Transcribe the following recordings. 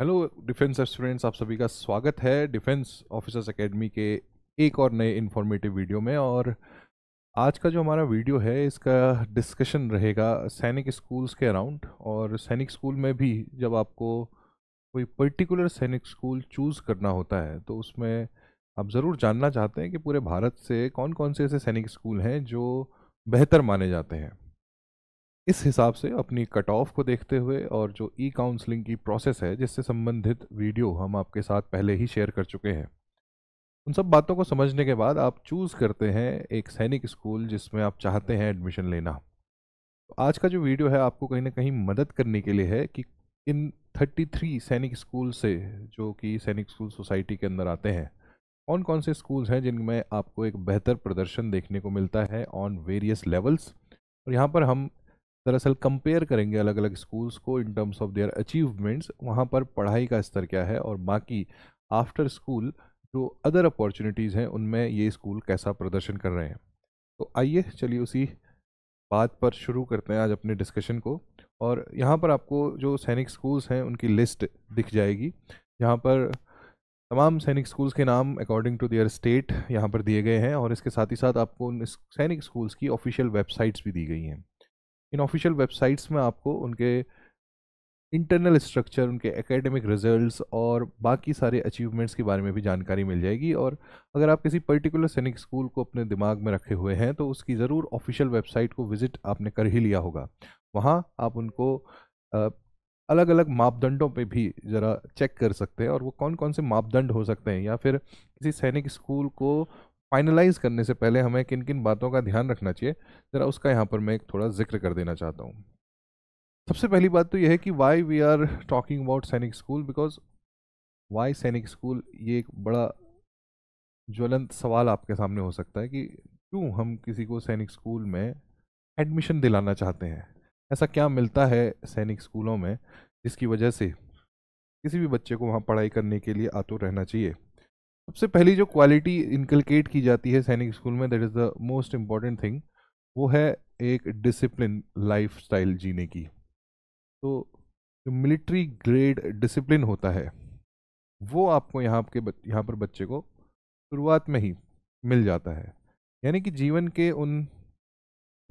hello defence students आप सभी का स्वागत है डिफेंस ऑफिसर्स एकेडमी के एक और नए इन्फॉर्मेटिव वीडियो में और आज का जो हमारा वीडियो है इसका डिस्कशन रहेगा सैनिक स्कूल्स के अराउंड और सैनिक स्कूल में भी जब आपको कोई पर्टिकुलर सैनिक स्कूल चूज़ करना होता है तो उसमें आप ज़रूर जानना चाहते हैं कि पूरे भारत से कौन कौन से ऐसे सैनिक स्कूल हैं जो बेहतर माने जाते हैं इस हिसाब से अपनी कट ऑफ को देखते हुए और जो ई काउंसलिंग की प्रोसेस है जिससे संबंधित वीडियो हम आपके साथ पहले ही शेयर कर चुके हैं उन सब बातों को समझने के बाद आप चूज़ करते हैं एक सैनिक स्कूल जिसमें आप चाहते हैं एडमिशन लेना तो आज का जो वीडियो है आपको कहीं ना कहीं मदद करने के लिए है कि इन 33 सैनिक स्कूल से जो कि सैनिक स्कूल सोसाइटी के अंदर आते हैं कौन कौन से स्कूल्स हैं जिनमें आपको एक बेहतर प्रदर्शन देखने को मिलता है ऑन वेरियस लेवल्स और यहाँ पर हम दरअसल कंपेयर करेंगे अलग अलग स्कूल्स को in terms of their achievements वहाँ पर पढ़ाई का स्तर क्या है और बाकी आफ्टर स्कूल जो अदर अपॉर्चुनिटीज़ हैं उनमें ये स्कूल कैसा प्रदर्शन कर रहे हैं तो आइए चलिए उसी बात पर शुरू करते हैं आज अपने डिस्कशन को और यहाँ पर आपको जो सैनिक स्कूल्स हैं उनकी लिस्ट दिख जाएगी यहाँ पर तमाम सैनिक स्कूल्स के नाम अकॉर्डिंग टू देयर स्टेट यहाँ पर दिए गए हैं और इसके साथ ही साथ आपको उन सैनिक स्कूल्स की ऑफिशियल वेबसाइट्स भी दी गई हैं इन ऑफिशियल वेबसाइट्स में आपको उनके इंटरनल स्ट्रक्चर उनके एकेडमिक रिजल्ट्स और बाकी सारे अचीवमेंट्स के बारे में भी जानकारी मिल जाएगी और अगर आप किसी पर्टिकुलर सैनिक स्कूल को अपने दिमाग में रखे हुए हैं तो उसकी ज़रूर ऑफिशियल वेबसाइट को विज़िट आपने कर ही लिया होगा वहाँ आप उनको अलग अलग मापदंडों पे भी ज़रा चेक कर सकते हैं और वो कौन कौन से मापदंड हो सकते हैं या फिर किसी सैनिक स्कूल को फाइनलाइज करने से पहले हमें किन किन बातों का ध्यान रखना चाहिए ज़रा उसका यहाँ पर मैं एक थोड़ा जिक्र कर देना चाहता हूँ सबसे पहली बात तो यह है कि why we are talking about Sainik school because why Sainik school ये एक बड़ा ज्वलंत सवाल आपके सामने हो सकता है कि क्यों हम किसी को सैनिक स्कूल में एडमिशन दिलाना चाहते हैं ऐसा क्या मिलता है सैनिक स्कूलों में जिसकी वजह से किसी भी बच्चे को वहाँ पढ़ाई करने के लिए आतुर रहना चाहिए सबसे पहली जो क्वालिटी इनकलकेट की जाती है सैनिक स्कूल में that is the most important thing वो है एक डिसिप्लिन लाइफ स्टाइल जीने की तो जो मिलिट्री ग्रेड डिसिप्लिन होता है वो आपको यहाँ के यहाँ पर बच्चे को शुरुआत में ही मिल जाता है यानी कि जीवन के उन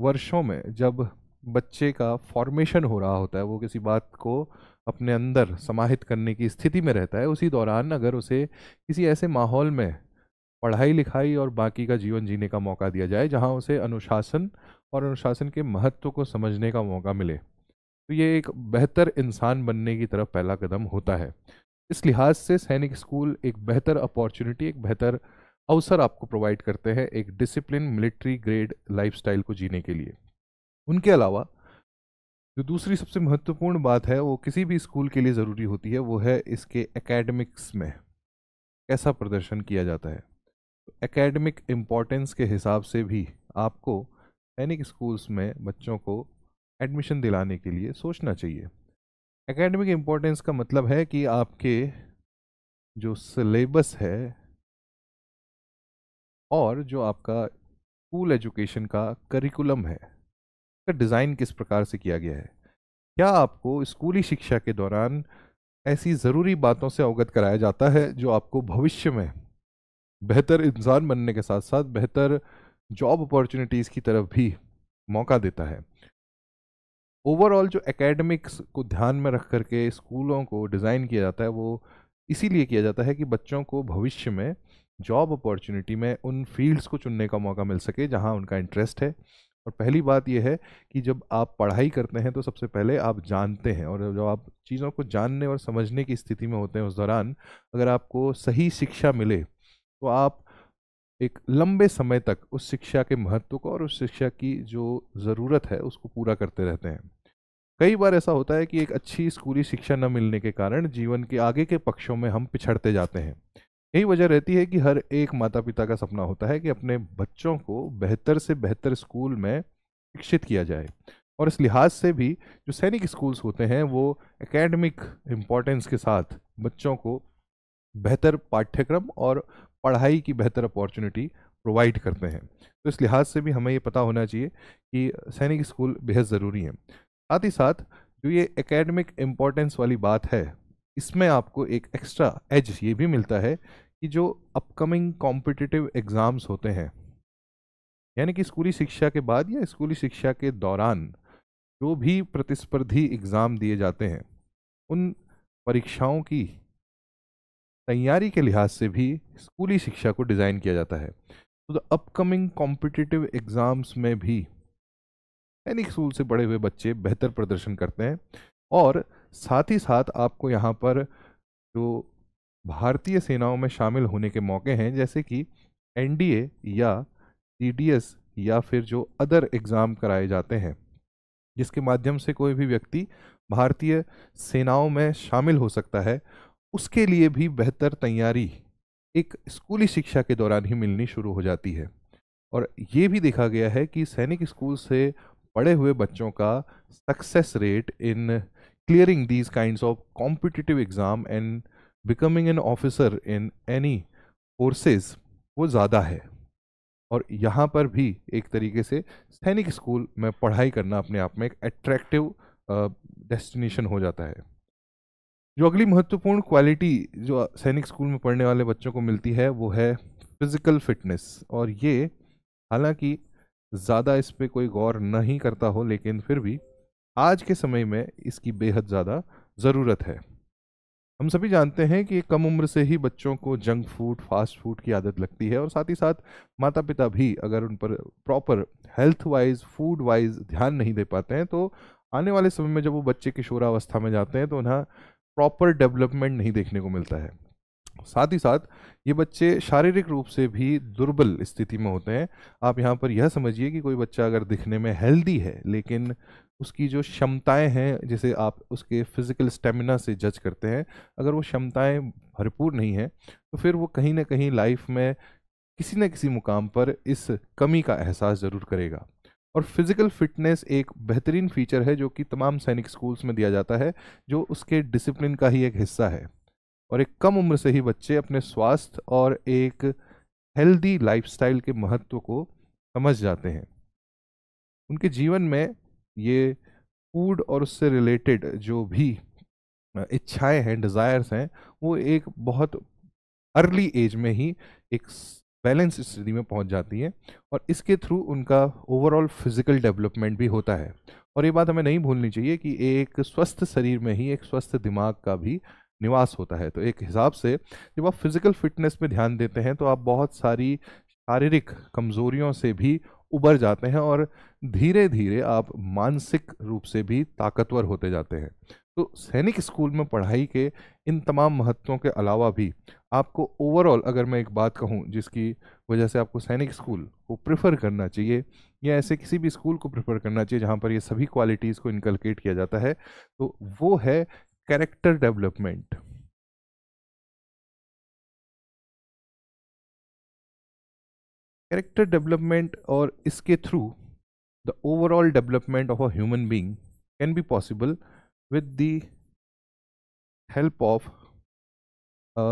वर्षों में जब बच्चे का फॉर्मेशन हो रहा होता है वो किसी बात को अपने अंदर समाहित करने की स्थिति में रहता है उसी दौरान अगर उसे किसी ऐसे माहौल में पढ़ाई लिखाई और बाकी का जीवन जीने का मौका दिया जाए जहाँ उसे अनुशासन और अनुशासन के महत्व को समझने का मौका मिले तो ये एक बेहतर इंसान बनने की तरफ पहला कदम होता है इस लिहाज से सैनिक स्कूल एक बेहतर अपॉर्चुनिटी एक बेहतर अवसर आपको प्रोवाइड करते हैं एक डिसिप्लिन मिलिट्री ग्रेड लाइफस्टाइल को जीने के लिए उनके अलावा जो दूसरी सबसे महत्वपूर्ण बात है वो किसी भी स्कूल के लिए ज़रूरी होती है वो है इसके एकेडमिक्स में कैसा प्रदर्शन किया जाता है एकेडमिक इम्पॉर्टेंस के हिसाब से भी आपको सैनिक स्कूल्स में बच्चों को एडमिशन दिलाने के लिए सोचना चाहिए एकेडमिक इम्पोर्टेंस का मतलब है कि आपके जो सिलेबस है और जो आपका स्कूल एजुकेशन का करिकुलम है इसका डिज़ाइन किस प्रकार से किया गया है क्या आपको स्कूली शिक्षा के दौरान ऐसी ज़रूरी बातों से अवगत कराया जाता है जो आपको भविष्य में बेहतर इंसान बनने के साथ साथ बेहतर जॉब अपॉर्चुनिटीज़ की तरफ भी मौका देता है ओवरऑल जो एकेडमिक्स को ध्यान में रख करके स्कूलों को डिज़ाइन किया जाता है वो इसीलिए किया जाता है कि बच्चों को भविष्य में जॉब अपॉर्चुनिटी में उन फील्ड्स को चुनने का मौका मिल सके जहां उनका इंटरेस्ट है और पहली बात यह है कि जब आप पढ़ाई करते हैं तो सबसे पहले आप जानते हैं और जब आप चीज़ों को जानने और समझने की स्थिति में होते हैं उस दौरान अगर आपको सही शिक्षा मिले तो आप एक लंबे समय तक उस शिक्षा के महत्व को और उस शिक्षा की जो ज़रूरत है उसको पूरा करते रहते हैं कई बार ऐसा होता है कि एक अच्छी स्कूली शिक्षा न मिलने के कारण जीवन के आगे के पक्षों में हम पिछड़ते जाते हैं यही वजह रहती है कि हर एक माता पिता का सपना होता है कि अपने बच्चों को बेहतर से बेहतर स्कूल में शिक्षित किया जाए और इस लिहाज से भी जो सैनिक स्कूल्स होते हैं वो एकेडमिक इम्पोर्टेंस के साथ बच्चों को बेहतर पाठ्यक्रम और पढ़ाई की बेहतर अपॉर्चुनिटी प्रोवाइड करते हैं तो इस लिहाज से भी हमें ये पता होना चाहिए कि सैनिक स्कूल बेहद ज़रूरी हैं साथ ही साथ जो ये एकेडमिक इम्पोर्टेंस वाली बात है इसमें आपको एक एक्स्ट्रा एज ये भी मिलता है कि जो अपकमिंग कॉम्पिटिटिव एग्ज़ाम्स होते हैं यानी कि स्कूली शिक्षा के बाद या स्कूली शिक्षा के दौरान जो भी प्रतिस्पर्धी एग्ज़ाम दिए जाते हैं उन परीक्षाओं की तैयारी के लिहाज से भी स्कूली शिक्षा को डिज़ाइन किया जाता है तो द अपकमिंग कॉम्पिटिटिव एग्ज़ाम्स में भी सैनिक स्कूल से पढ़े हुए बच्चे बेहतर प्रदर्शन करते हैं और साथ ही साथ आपको यहाँ पर जो भारतीय सेनाओं में शामिल होने के मौके हैं जैसे कि एनडीए या सीडीएस या फिर जो अदर एग्ज़ाम कराए जाते हैं जिसके माध्यम से कोई भी व्यक्ति भारतीय सेनाओं में शामिल हो सकता है उसके लिए भी बेहतर तैयारी एक स्कूली शिक्षा के दौरान ही मिलनी शुरू हो जाती है और ये भी देखा गया है कि सैनिक स्कूल से पढ़े हुए बच्चों का success rate in clearing these kinds of competitive exam and becoming an officer in any courses वो ज़्यादा है और यहाँ पर भी एक तरीके से सैनिक स्कूल में पढ़ाई करना अपने आप में एक अट्रैक्टिव डेस्टिनेशन हो जाता है जो अगली महत्वपूर्ण क्वालिटी जो सैनिक स्कूल में पढ़ने वाले बच्चों को मिलती है वो है फिज़िकल फिटनेस और ये हालांकि ज़्यादा इस पर कोई गौर नहीं करता हो लेकिन फिर भी आज के समय में इसकी बेहद ज़्यादा ज़रूरत है हम सभी जानते हैं कि कम उम्र से ही बच्चों को जंक फूड फास्ट फूड की आदत लगती है और साथ ही साथ माता पिता भी अगर उन पर proper health wise food wise ध्यान नहीं दे पाते हैं तो आने वाले समय में जब वो बच्चे किशोरावस्था में जाते हैं तो उन्हें प्रॉपर डेवलपमेंट नहीं देखने को मिलता है साथ ही साथ ये बच्चे शारीरिक रूप से भी दुर्बल स्थिति में होते हैं आप यहाँ पर यह समझिए कि कोई बच्चा अगर दिखने में हेल्दी है लेकिन उसकी जो क्षमताएं हैं जिसे आप उसके फिज़िकल स्टेमिना से जज करते हैं अगर वो क्षमताएं भरपूर नहीं हैं तो फिर वो कहीं ना कहीं लाइफ में किसी न किसी मुकाम पर इस कमी का एहसास ज़रूर करेगा और फिज़िकल फिटनेस एक बेहतरीन फीचर है जो कि तमाम सैनिक स्कूल्स में दिया जाता है जो उसके डिसिप्लिन का ही एक हिस्सा है और एक कम उम्र से ही बच्चे अपने स्वास्थ्य और एक हेल्दी लाइफस्टाइल के महत्व को समझ जाते हैं उनके जीवन में ये फूड और उससे रिलेटेड जो भी इच्छाएं हैं डिज़ायर्स हैं वो एक बहुत अर्ली एज में ही एक बैलेंस स्थिति में पहुंच जाती है और इसके थ्रू उनका ओवरऑल फिजिकल डेवलपमेंट भी होता है और ये बात हमें नहीं भूलनी चाहिए कि एक स्वस्थ शरीर में ही एक स्वस्थ दिमाग का भी निवास होता है तो एक हिसाब से जब आप फिज़िकल फिटनेस में ध्यान देते हैं तो आप बहुत सारी शारीरिक कमज़ोरियों से भी उबर जाते हैं और धीरे धीरे आप मानसिक रूप से भी ताकतवर होते जाते हैं तो सैनिक स्कूल में पढ़ाई के इन तमाम महत्वों के अलावा भी आपको ओवरऑल अगर मैं एक बात कहूँ जिसकी वजह से आपको सैनिक स्कूल को प्रेफर करना चाहिए या ऐसे किसी भी स्कूल को प्रेफर करना चाहिए जहाँ पर ये सभी क्वालिटीज़ को इनकलकेट किया जाता है तो वो है character development character development or इसके through the overall development of a human being can be possible with the help of a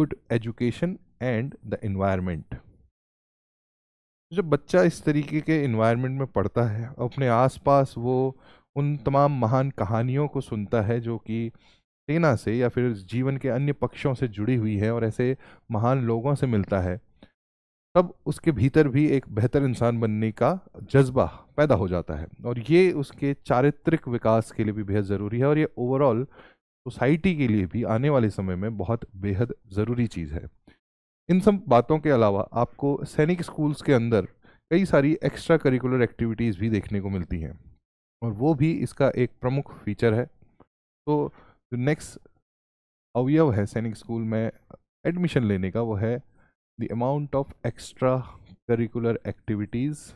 good education and the environment जब बच्चा इस तरीके के इन्वायरमेंट में पढ़ता है अपने आसपास वो उन तमाम महान कहानियों को सुनता है जो कि सेना से या फिर जीवन के अन्य पक्षों से जुड़ी हुई है और ऐसे महान लोगों से मिलता है तब उसके भीतर भी एक बेहतर इंसान बनने का जज्बा पैदा हो जाता है और ये उसके चारित्रिक विकास के लिए भी बेहद ज़रूरी है और ये ओवरऑल सोसाइटी के लिए भी आने वाले समय में बहुत बेहद ज़रूरी चीज़ है इन सब बातों के अलावा आपको सैनिक स्कूल्स के अंदर कई सारी एक्स्ट्रा करिकुलर एक्टिविटीज़ भी देखने को मिलती हैं और वो भी इसका एक प्रमुख फीचर है तो नेक्स्ट अवयव है सैनिक स्कूल में एडमिशन लेने का वो है the amount of curricular activities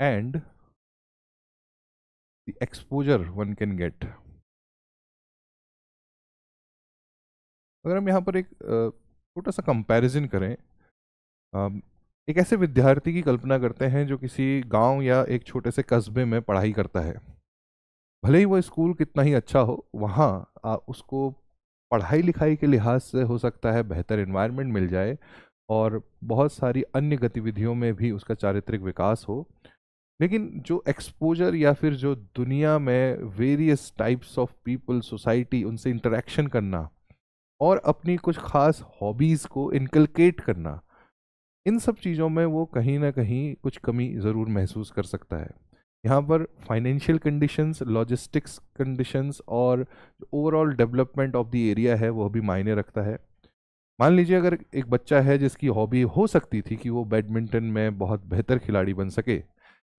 and the exposure one can get अगर हम यहाँ पर एक छोटा सा कंपैरिजन करें एक ऐसे विद्यार्थी की कल्पना करते हैं जो किसी गांव या एक छोटे से कस्बे में पढ़ाई करता है भले ही वो स्कूल कितना ही अच्छा हो वहाँ उसको पढ़ाई लिखाई के लिहाज से हो सकता है बेहतर इन्वायरमेंट मिल जाए और बहुत सारी अन्य गतिविधियों में भी उसका चारित्रिक विकास हो लेकिन जो एक्सपोजर या फिर जो दुनिया में various types of people society उनसे इंटरेक्शन करना और अपनी कुछ ख़ास हॉबीज़ को इनकलकेट करना इन सब चीज़ों में वो कहीं ना कहीं कुछ कमी ज़रूर महसूस कर सकता है यहाँ पर फाइनेंशियल कंडीशंस लॉजिस्टिक्स कंडीशंस और overall development of the area है वह भी मायने रखता है मान लीजिए अगर एक बच्चा है जिसकी हॉबी हो सकती थी कि वो बैडमिंटन में बहुत बेहतर खिलाड़ी बन सके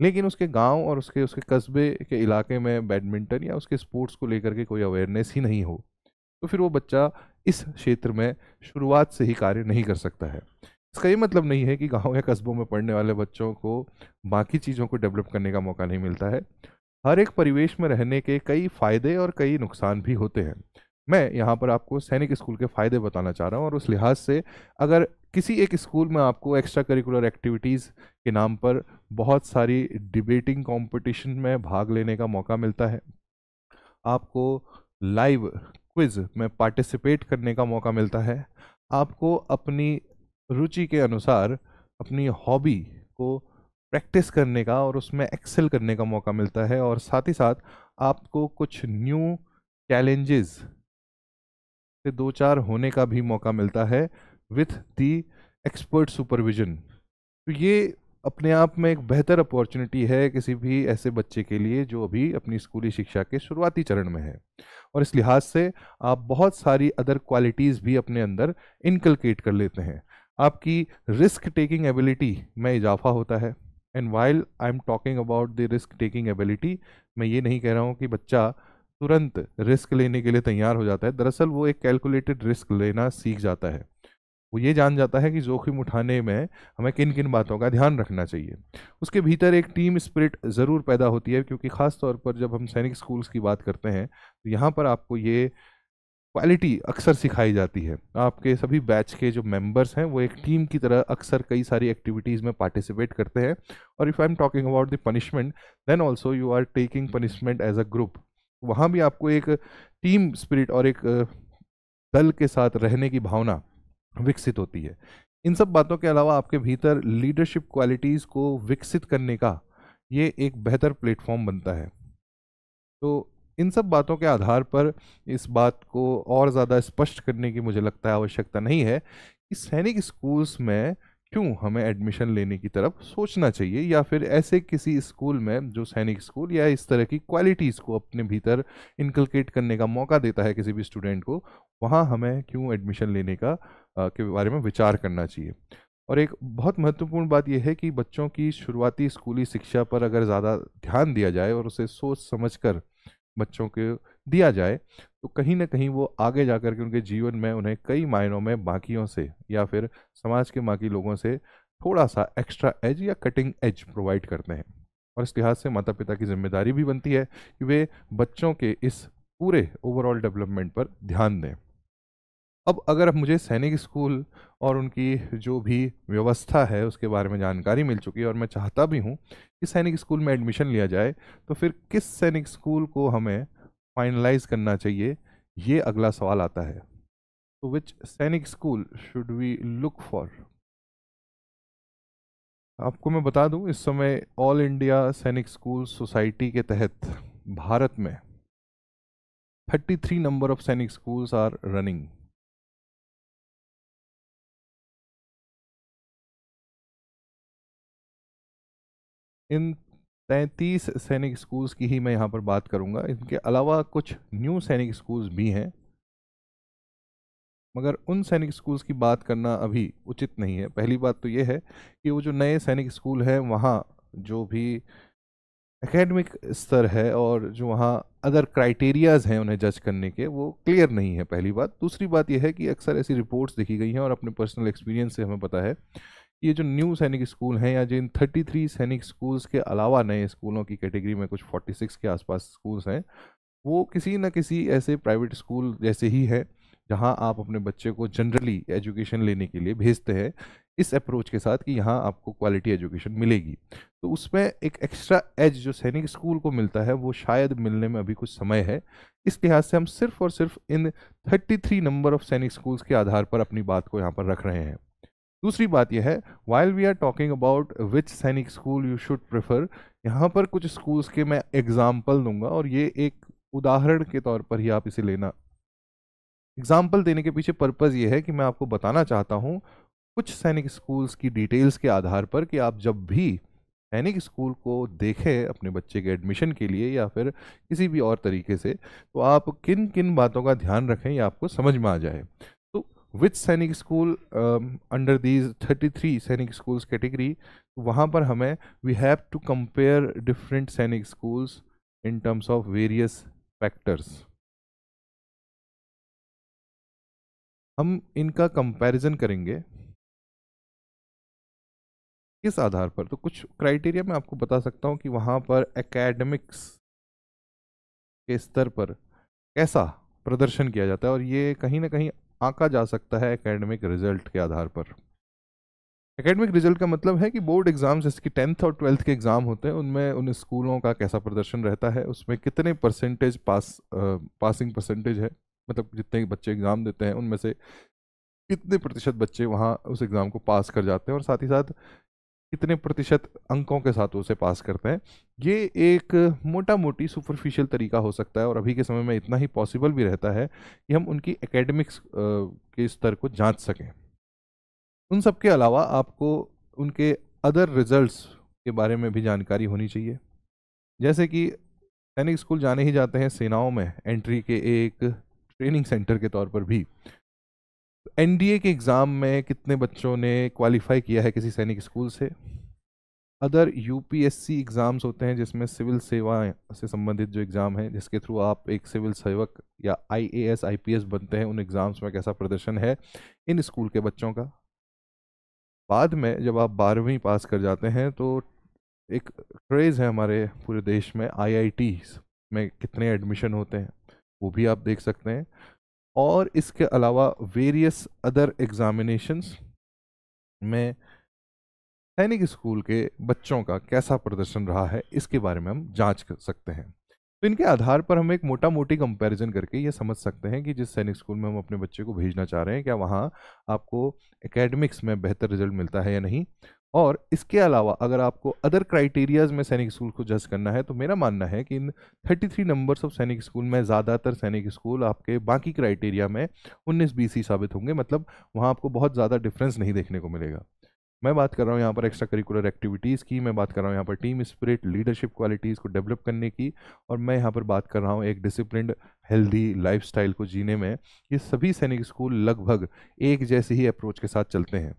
लेकिन उसके गांव और उसके उसके कस्बे के इलाके में बैडमिंटन या उसके स्पोर्ट्स को लेकर के कोई अवेयरनेस ही नहीं हो तो फिर वो बच्चा इस क्षेत्र में शुरुआत से ही कार्य नहीं कर सकता है इसका ये मतलब नहीं है कि गांव या कस्बों में पढ़ने वाले बच्चों को बाकी चीज़ों को डेवलप करने का मौका नहीं मिलता है हर एक परिवेश में रहने के कई फ़ायदे और कई नुकसान भी होते हैं मैं यहाँ पर आपको सैनिक स्कूल के फ़ायदे बताना चाह रहा हूँ और उस लिहाज से अगर किसी एक स्कूल में आपको एक्स्ट्रा करिकुलर एक्टिविटीज़ के नाम पर बहुत सारी डिबेटिंग कॉम्पिटिशन में भाग लेने का मौका मिलता है आपको लाइव क्विज में पार्टिसिपेट करने का मौका मिलता है आपको अपनी रुचि के अनुसार अपनी हॉबी को प्रैक्टिस करने का और उसमें एक्सेल करने का मौका मिलता है और साथ ही साथ आपको कुछ न्यू चैलेंजेस से दो चार होने का भी मौका मिलता है विथ दी एक्सपर्ट सुपरविजन तो ये अपने आप में एक बेहतर अपॉर्चुनिटी है किसी भी ऐसे बच्चे के लिए जो अभी अपनी स्कूली शिक्षा के शुरुआती चरण में है और इस लिहाज से आप बहुत सारी अदर क्वालिटीज़ भी अपने अंदर इनकलकेट कर लेते हैं आपकी रिस्क टेकिंग एबिलिटी में इजाफा होता है and while I am talking about the risk taking ability मैं ये नहीं कह रहा हूँ कि बच्चा तुरंत रिस्क लेने के लिए तैयार हो जाता है दरअसल वो एक कैलकुलेटेड रिस्क लेना सीख जाता है वो ये जान जाता है कि जोखिम उठाने में हमें किन किन बातों का ध्यान रखना चाहिए उसके भीतर एक टीम स्पिरिट ज़रूर पैदा होती है क्योंकि ख़ास तौर पर जब हम सैनिक स्कूल्स की बात करते हैं तो यहाँ पर आपको ये क्वालिटी अक्सर सिखाई जाती है आपके सभी बैच के जो मेंबर्स हैं वो एक टीम की तरह अक्सर कई सारी एक्टिविटीज़ में पार्टिसिपेट करते हैं और if I am talking about the punishment then also you are taking punishment as a group वहाँ भी आपको एक टीम स्पिरिट और एक दल के साथ रहने की भावना विकसित होती है इन सब बातों के अलावा आपके भीतर लीडरशिप क्वालिटीज़ को विकसित करने का ये एक बेहतर प्लेटफॉर्म बनता है तो इन सब बातों के आधार पर इस बात को और ज़्यादा स्पष्ट करने की मुझे लगता है आवश्यकता नहीं है कि सैनिक स्कूल्स में क्यों हमें एडमिशन लेने की तरफ सोचना चाहिए या फिर ऐसे किसी स्कूल में जो सैनिक स्कूल या इस तरह की क्वालिटीज़ को अपने भीतर इनकलकेट करने का मौका देता है किसी भी स्टूडेंट को वहाँ हमें क्यों एडमिशन लेने का आ, के बारे में विचार करना चाहिए और एक बहुत महत्वपूर्ण बात यह है कि बच्चों की शुरुआती स्कूली शिक्षा पर अगर ज़्यादा ध्यान दिया जाए और उसे सोच समझ कर बच्चों के दिया जाए तो कहीं ना कहीं वो आगे जा कर के उनके जीवन में उन्हें कई मायनों में बाकियों से या फिर समाज के बाकी लोगों से थोड़ा सा एक्स्ट्रा एज या कटिंग एज प्रोवाइड करते हैं और इस लिहाज से माता पिता की जिम्मेदारी भी बनती है कि वे बच्चों के इस पूरे ओवरऑल डेवलपमेंट पर ध्यान दें अब अगर आप मुझे सैनिक स्कूल और उनकी जो भी व्यवस्था है उसके बारे में जानकारी मिल चुकी है और मैं चाहता भी हूँ कि सैनिक स्कूल में एडमिशन लिया जाए तो फिर किस सैनिक स्कूल को हमें फाइनलाइज करना चाहिए ये अगला सवाल आता है तो which Sainik school should we look for आपको मैं बता दूं इस समय all India Sainik school society के तहत भारत में 33 number of Sainik schools are running in तैंतीस सैनिक स्कूल्स की ही मैं यहाँ पर बात करूँगा इनके अलावा कुछ न्यू सैनिक स्कूल्स भी हैं मगर उन सैनिक स्कूल्स की बात करना अभी उचित नहीं है पहली बात तो ये है कि वो जो नए सैनिक स्कूल हैं वहाँ जो भी एकेडमिक स्तर है और जो वहाँ अदर क्राइटेरियाज़ हैं उन्हें जज करने के वो क्लियर नहीं है पहली बात दूसरी बात यह है कि अक्सर ऐसी रिपोर्ट्स देखी गई हैं और अपने पर्सनल एक्सपीरियंस से हमें पता है ये जो न्यू सैनिक स्कूल हैं या जिन 33 सैनिक स्कूल्स के अलावा नए स्कूलों की कैटेगरी में कुछ 46 के आसपास स्कूल्स हैं वो किसी न किसी ऐसे प्राइवेट स्कूल जैसे ही है जहां आप अपने बच्चे को जनरली एजुकेशन लेने के लिए भेजते हैं इस अप्रोच के साथ कि यहाँ आपको क्वालिटी एजुकेशन मिलेगी तो उसमें एक एक्स्ट्रा एज जो सैनिक स्कूल को मिलता है वो शायद मिलने में अभी कुछ समय है इस लिहाज से हम सिर्फ और सिर्फ इन 33 नंबर ऑफ़ सैनिक स्कूल्स के आधार पर अपनी बात को यहाँ पर रख रहे हैं दूसरी बात यह है while we are talking about which Sainik school you should prefer यहाँ पर कुछ स्कूल्स के मैं एग्जाम्पल दूंगा और ये एक उदाहरण के तौर पर ही आप इसे लेना एग्जाम्पल देने के पीछे पर्पज़ ये है कि मैं आपको बताना चाहता हूँ कुछ सैनिक स्कूल्स की डिटेल्स के आधार पर कि आप जब भी सैनिक स्कूल को देखें अपने बच्चे के एडमिशन के लिए या फिर किसी भी और तरीके से तो आप किन किन बातों का ध्यान रखें या आपको समझ में आ जाए विथ सैनिक स्कूल अंडर दीज 33 सैनिक स्कूल्स कैटेगरी वहाँ पर हमें we have to compare different Sainik schools in terms of various factors हम इनका कंपैरिजन करेंगे किस आधार पर तो कुछ क्राइटेरिया मैं आपको बता सकता हूँ कि वहाँ पर एकेडमिक्स के स्तर पर कैसा प्रदर्शन किया जाता है और ये कहीं ना कहीं आंका जा सकता है एकेडमिक रिजल्ट के आधार पर एकेडमिक रिजल्ट का मतलब है कि बोर्ड एग्जाम जैसे कि टेंथ और ट्वेल्थ के एग्ज़ाम होते हैं उनमें उन स्कूलों का कैसा प्रदर्शन रहता है उसमें कितने परसेंटेज पास आ, पासिंग परसेंटेज है मतलब जितने बच्चे एग्ज़ाम देते हैं उनमें से कितने प्रतिशत बच्चे वहाँ उस एग्ज़ाम को पास कर जाते हैं और साथ ही साथ कितने प्रतिशत अंकों के साथ उसे पास करते हैं ये एक मोटा मोटी सुपरफिशियल तरीका हो सकता है और अभी के समय में इतना ही पॉसिबल भी रहता है कि हम उनकी एकेडमिक्स के स्तर को जांच सकें उन सब के अलावा आपको उनके अदर रिजल्ट्स के बारे में भी जानकारी होनी चाहिए जैसे कि सैनिक स्कूल जाने ही जाते हैं सेनाओं में एंट्री के एक ट्रेनिंग सेंटर के तौर पर भी एनडीए के एग्ज़ाम में कितने बच्चों ने क्वालिफाई किया है किसी सैनिक स्कूल से अदर यूपीएससी एग्ज़ाम्स होते हैं जिसमें सिविल सेवा से संबंधित जो एग्ज़ाम है जिसके थ्रू आप एक सिविल सेवक या आईएएस आईपीएस बनते हैं उन एग्ज़ाम्स में कैसा प्रदर्शन है इन स्कूल के बच्चों का बाद में जब आप बारहवीं पास कर जाते हैं तो एक क्रेज़ है हमारे पूरे देश में आई में कितने एडमिशन होते हैं वो भी आप देख सकते हैं और इसके अलावा वेरियस अदर एग्ज़ामिनेशंस में सैनिक स्कूल के बच्चों का कैसा प्रदर्शन रहा है इसके बारे में हम जांच कर सकते हैं तो इनके आधार पर हम एक मोटा मोटी कंपैरिजन करके ये समझ सकते हैं कि जिस सैनिक स्कूल में हम अपने बच्चे को भेजना चाह रहे हैं क्या वहाँ आपको एकेडमिक्स में बेहतर रिजल्ट मिलता है या नहीं और इसके अलावा अगर आपको अदर क्राइटेरियाज में सैनिक स्कूल को जज करना है तो मेरा मानना है कि इन 33 नंबर्स ऑफ सैनिक स्कूल में ज़्यादातर सैनिक स्कूल आपके बाकी क्राइटेरिया में 19 बीस ही साबित होंगे मतलब वहाँ आपको बहुत ज़्यादा डिफरेंस नहीं देखने को मिलेगा मैं बात कर रहा हूँ यहाँ पर एक्स्ट्रा करिकुलर एक्टिविटीज़ की मैं बात कर रहा हूँ यहाँ पर टीम स्पिरिट लीडरशिप क्वालिटीज़ को डेवलप करने की और मैं यहाँ पर बात कर रहा हूँ एक डिसिप्लिन हेल्दी लाइफ को जीने में ये सभी सैनिक स्कूल लगभग एक जैसे ही अप्रोच के साथ चलते हैं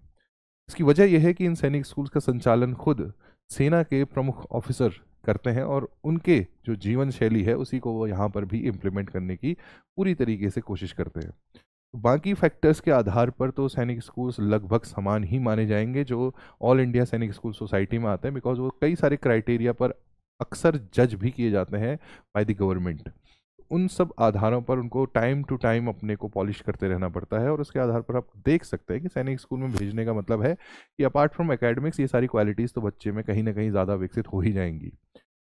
इसकी वजह यह है कि इन सैनिक स्कूल्स का संचालन खुद सेना के प्रमुख ऑफिसर करते हैं और उनके जो जीवन शैली है उसी को वो यहाँ पर भी इम्प्लीमेंट करने की पूरी तरीके से कोशिश करते हैं बाकी फैक्टर्स के आधार पर तो सैनिक स्कूल्स लगभग समान ही माने जाएंगे जो all India Sainik school society में आते हैं बिकॉज वो कई सारे क्राइटेरिया पर अक्सर जज भी किए जाते हैं बाय द गवर्नमेंट उन सब आधारों पर उनको टाइम टू टाइम अपने को पॉलिश करते रहना पड़ता है और उसके आधार पर आप देख सकते हैं कि सैनिक स्कूल में भेजने का मतलब है कि अपार्ट फ्रॉम एकेडमिक्स ये सारी क्वालिटीज़ तो बच्चे में कहीं ना कहीं ज़्यादा विकसित हो ही जाएंगी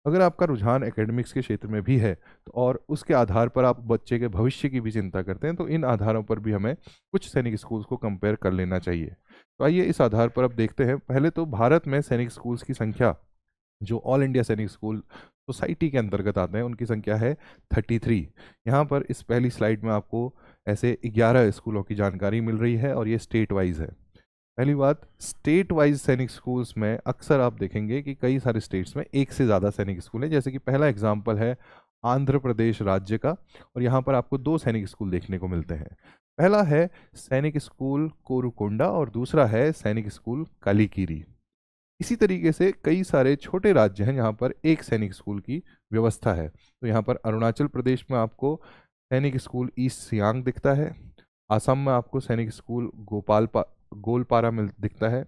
अगर आपका रुझान एकेडमिक्स के क्षेत्र में भी है तो और उसके आधार पर आप बच्चे के भविष्य की भी चिंता करते हैं तो इन आधारों पर भी हमें कुछ सैनिक स्कूल्स को कंपेयर कर लेना चाहिए तो आइए इस आधार पर अब देखते हैं पहले तो भारत में सैनिक स्कूल्स की संख्या जो all India Sainik school society के अंतर्गत आते हैं उनकी संख्या है थर्टी थ्री यहाँ पर इस पहली स्लाइड में आपको ऐसे ग्यारह स्कूलों की जानकारी मिल रही है और ये स्टेट वाइज है पहली बात स्टेट वाइज सैनिक स्कूल्स में अक्सर आप देखेंगे कि कई सारे स्टेट्स में एक से ज़्यादा सैनिक स्कूल हैं जैसे कि पहला एग्जाम्पल है आंध्र प्रदेश राज्य का और यहाँ पर आपको दो सैनिक स्कूल देखने को मिलते हैं पहला है सैनिक स्कूल कोरुकोंडा और दूसरा है सैनिक स्कूल कालीकीरी इसी तरीके से कई सारे छोटे राज्य हैं जहाँ पर एक सैनिक स्कूल की व्यवस्था है तो यहाँ पर अरुणाचल प्रदेश में आपको सैनिक स्कूल ईस्ट सियांग दिखता है आसाम में आपको सैनिक स्कूल गोपाल पा गोलपारा मिल दिखता है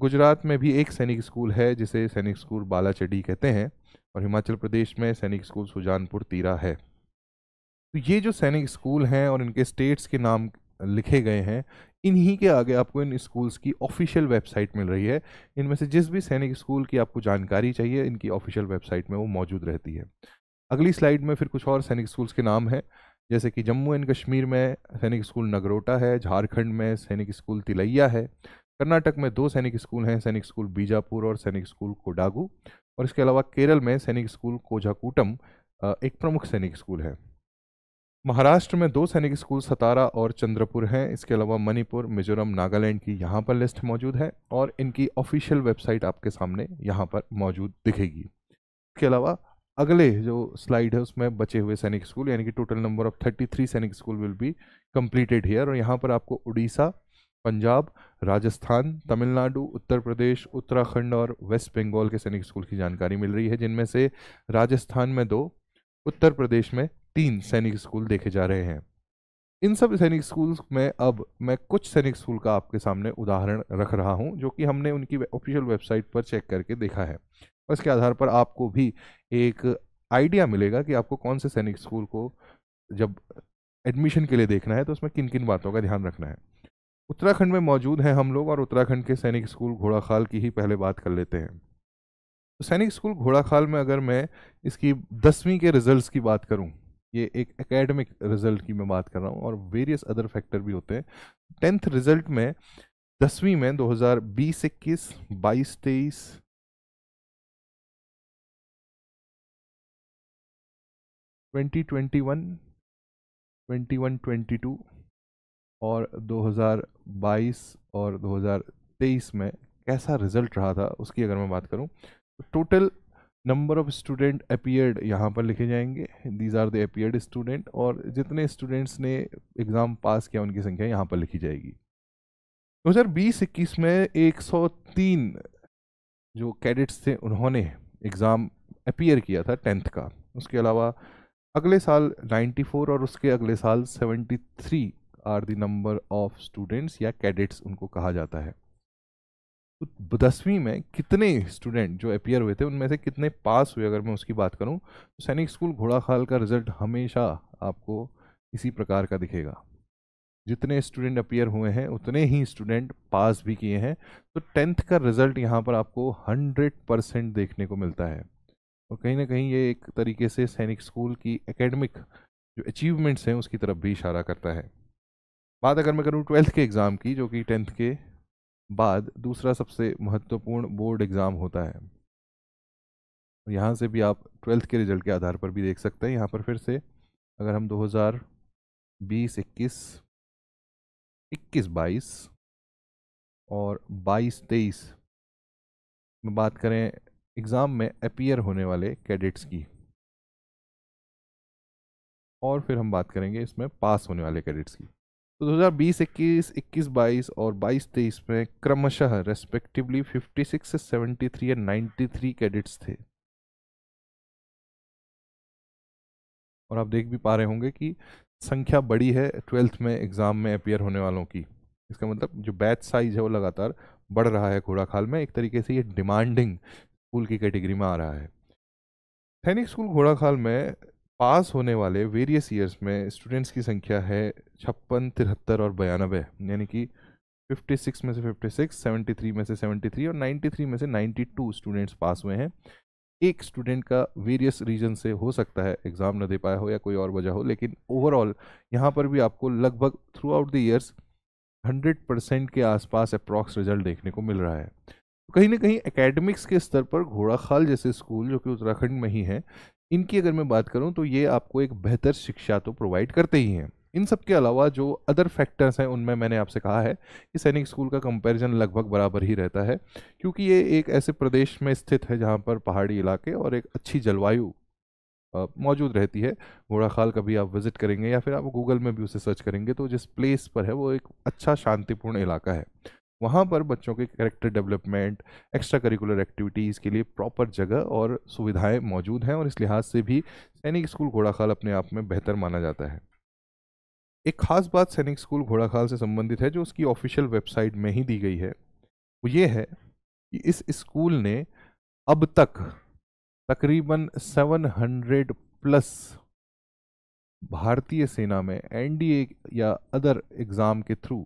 गुजरात में भी एक सैनिक स्कूल है जिसे सैनिक स्कूल बालाचडी कहते हैं और हिमाचल प्रदेश में सैनिक स्कूल सुजानपुर तीरा है तो ये जो सैनिक स्कूल हैं और इनके स्टेट्स के नाम लिखे गए हैं इन्हीं के आगे आपको इन स्कूल्स की ऑफिशियल वेबसाइट मिल रही है इनमें से जिस भी सैनिक स्कूल की आपको जानकारी चाहिए इनकी ऑफिशियल वेबसाइट में वो मौजूद रहती है अगली स्लाइड में फिर कुछ और सैनिक स्कूल्स के नाम हैं जैसे कि जम्मू एंड कश्मीर में सैनिक स्कूल नगरोटा है झारखंड में सैनिक स्कूल तिलैया है कर्नाटक में दो सैनिक स्कूल हैं सैनिक स्कूल बीजापुर और सैनिक स्कूल कोडागू और इसके अलावा केरल में सैनिक स्कूल कोझाकूटम एक प्रमुख सैनिक स्कूल है महाराष्ट्र में दो सैनिक स्कूल सतारा और चंद्रपुर हैं इसके अलावा मणिपुर मिजोरम नागालैंड की यहाँ पर लिस्ट मौजूद है और इनकी ऑफिशियल वेबसाइट आपके सामने यहाँ पर मौजूद दिखेगी इसके अलावा अगले जो स्लाइड है उसमें बचे हुए सैनिक स्कूल यानी कि total number of thirty three Sainik school will be completed here और यहाँ पर आपको उड़ीसा पंजाब राजस्थान तमिलनाडु उत्तर प्रदेश उत्तराखंड और वेस्ट बंगाल के सैनिक स्कूल की जानकारी मिल रही है जिनमें से राजस्थान में दो उत्तर प्रदेश में तीन सैनिक स्कूल देखे जा रहे हैं इन सब सैनिक स्कूल्स में अब मैं कुछ सैनिक स्कूल का आपके सामने उदाहरण रख रहा हूं जो कि हमने उनकी ऑफिशियल वेबसाइट पर चेक करके देखा है इसके आधार पर आपको भी एक आइडिया मिलेगा कि आपको कौन से सैनिक स्कूल को जब एडमिशन के लिए देखना है तो उसमें किन किन बातों का ध्यान रखना है उत्तराखंड में मौजूद हैं हम लोग और उत्तराखंड के सैनिक स्कूल घोड़ाखाल की ही पहले बात कर लेते हैं तो सैनिक स्कूल घोड़ाखाल में अगर मैं इसकी दसवीं के रिजल्ट्स की बात करूं ये एक एकेडमिक रिजल्ट की मैं बात कर रहा हूँ और वेरियस अदर फैक्टर भी होते हैं टेंथ रिजल्ट में दसवीं में 2020 इक्कीस बाईस तेईस twenty twenty one twenty one twenty two और 2022 और 2023 में कैसा रिजल्ट रहा था उसकी अगर मैं बात करूं तो total number of student appeared यहाँ पर लिखे जाएंगे these are the appeared student और जितने स्टूडेंट्स ने एग्ज़ाम पास किया उनकी संख्या यहाँ पर लिखी जाएगी बीस इक्कीस में 103 जो कैडेट्स थे उन्होंने एग्ज़ाम अपियर किया था टेंथ का उसके अलावा अगले साल 94 और उसके अगले साल 73 are the number of students या कैडेट्स उनको कहा जाता है तो दसवीं में कितने स्टूडेंट जो अपियर हुए थे उनमें से कितने पास हुए अगर मैं उसकी बात करूं तो सैनिक स्कूल घोड़ाखाल का रिजल्ट हमेशा आपको इसी प्रकार का दिखेगा जितने स्टूडेंट अपियर हुए हैं उतने ही स्टूडेंट पास भी किए हैं तो टेंथ का रिजल्ट यहाँ पर आपको हंड्रेड परसेंट देखने को मिलता है और कहीं ना कहीं ये एक तरीके से सैनिक स्कूल की एकेडमिक जो अचीवमेंट्स हैं उसकी तरफ भी इशारा करता है बात अगर मैं करूँ ट्वेल्थ के एग्ज़ाम की जो कि टेंथ के बाद दूसरा सबसे महत्वपूर्ण बोर्ड एग्ज़ाम होता है यहाँ से भी आप ट्वेल्थ के रिज़ल्ट के आधार पर भी देख सकते हैं यहाँ पर फिर से अगर हम 2020 21 21 22 और 22 23 में बात करें एग्ज़ाम में अपियर होने वाले कैडेट्स की और फिर हम बात करेंगे इसमें पास होने वाले कैडेट्स की तो 2020-21, 21-22 और 22-23 में क्रमशः रेस्पेक्टिवली 56 से 73 या 93 कैडेट्स थे और आप देख भी पा रहे होंगे कि संख्या बड़ी है ट्वेल्थ में एग्ज़ाम में अपेयर होने वालों की इसका मतलब जो बैच साइज है वो लगातार बढ़ रहा है घोड़ाखाल में एक तरीके से ये डिमांडिंग स्कूल की कैटेगरी में आ रहा है सैनिक स्कूल घोड़ाखाल में पास होने वाले वेरियस ईयर्स में स्टूडेंट्स की संख्या है छप्पन तिहत्तर और बयानबे यानी कि 56 में से 56, 73 में से 73 और 93 में से 92 स्टूडेंट्स पास हुए हैं एक स्टूडेंट का वेरियस रीजन से हो सकता है एग्ज़ाम न दे पाया हो या कोई और वजह हो लेकिन ओवरऑल यहाँ पर भी आपको लगभग throughout the years 100 percent के आसपास अप्रॉक्स रिजल्ट देखने को मिल रहा है तो कहीं ना कहीं एकेडमिक्स के स्तर पर घोड़ाखाल जैसे स्कूल जो कि उत्तराखंड में ही है इनकी अगर मैं बात करूं तो ये आपको एक बेहतर शिक्षा तो प्रोवाइड करते ही हैं इन सब के अलावा जो अदर फैक्टर्स हैं उनमें मैंने आपसे कहा है कि सैनिक स्कूल का कंपैरिजन लगभग बराबर ही रहता है क्योंकि ये एक ऐसे प्रदेश में स्थित है जहाँ पर पहाड़ी इलाके और एक अच्छी जलवायु मौजूद रहती है घोड़ाखाल कभी आप विज़िट करेंगे या फिर आप गूगल में भी उसे सर्च करेंगे तो जिस प्लेस पर है वो एक अच्छा शांतिपूर्ण इलाका है वहाँ पर बच्चों के character development extra curricular activities के लिए प्रॉपर जगह और सुविधाएँ मौजूद हैं और इस लिहाज से भी सैनिक स्कूल घोड़ाखाल अपने आप में बेहतर माना जाता है एक खास बात सैनिक स्कूल घोड़ाखाल से संबंधित है जो उसकी ऑफिशियल वेबसाइट में ही दी गई है वो ये है कि इस स्कूल ने अब तक तकरीबन 700 प्लस भारतीय सेना में एनडीए या अदर एग्ज़ाम के थ्रू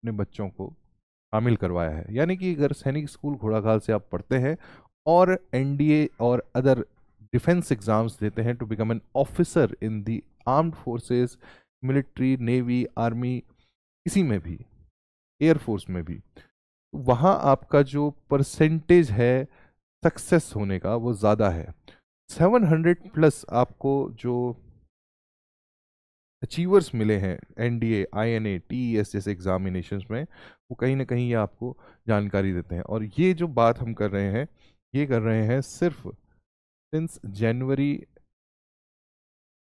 अपने बच्चों को शामिल करवाया है यानी कि अगर सैनिक स्कूल घोड़ाघाल से आप पढ़ते हैं और एनडीए और अदर डिफेंस एग्ज़ाम्स देते हैं to become an officer in the armed forces military navy army किसी में भी एयरफोर्स में भी वहाँ आपका जो परसेंटेज है सक्सेस होने का वो ज़्यादा है 700 प्लस आपको जो अचीवर्स मिले हैं N D A I N A T E S जैसे एग्जामिनेशन में वो कहीं ना कहीं ये आपको जानकारी देते हैं और ये जो बात हम कर रहे हैं ये कर रहे हैं सिर्फ सिंस जनवरी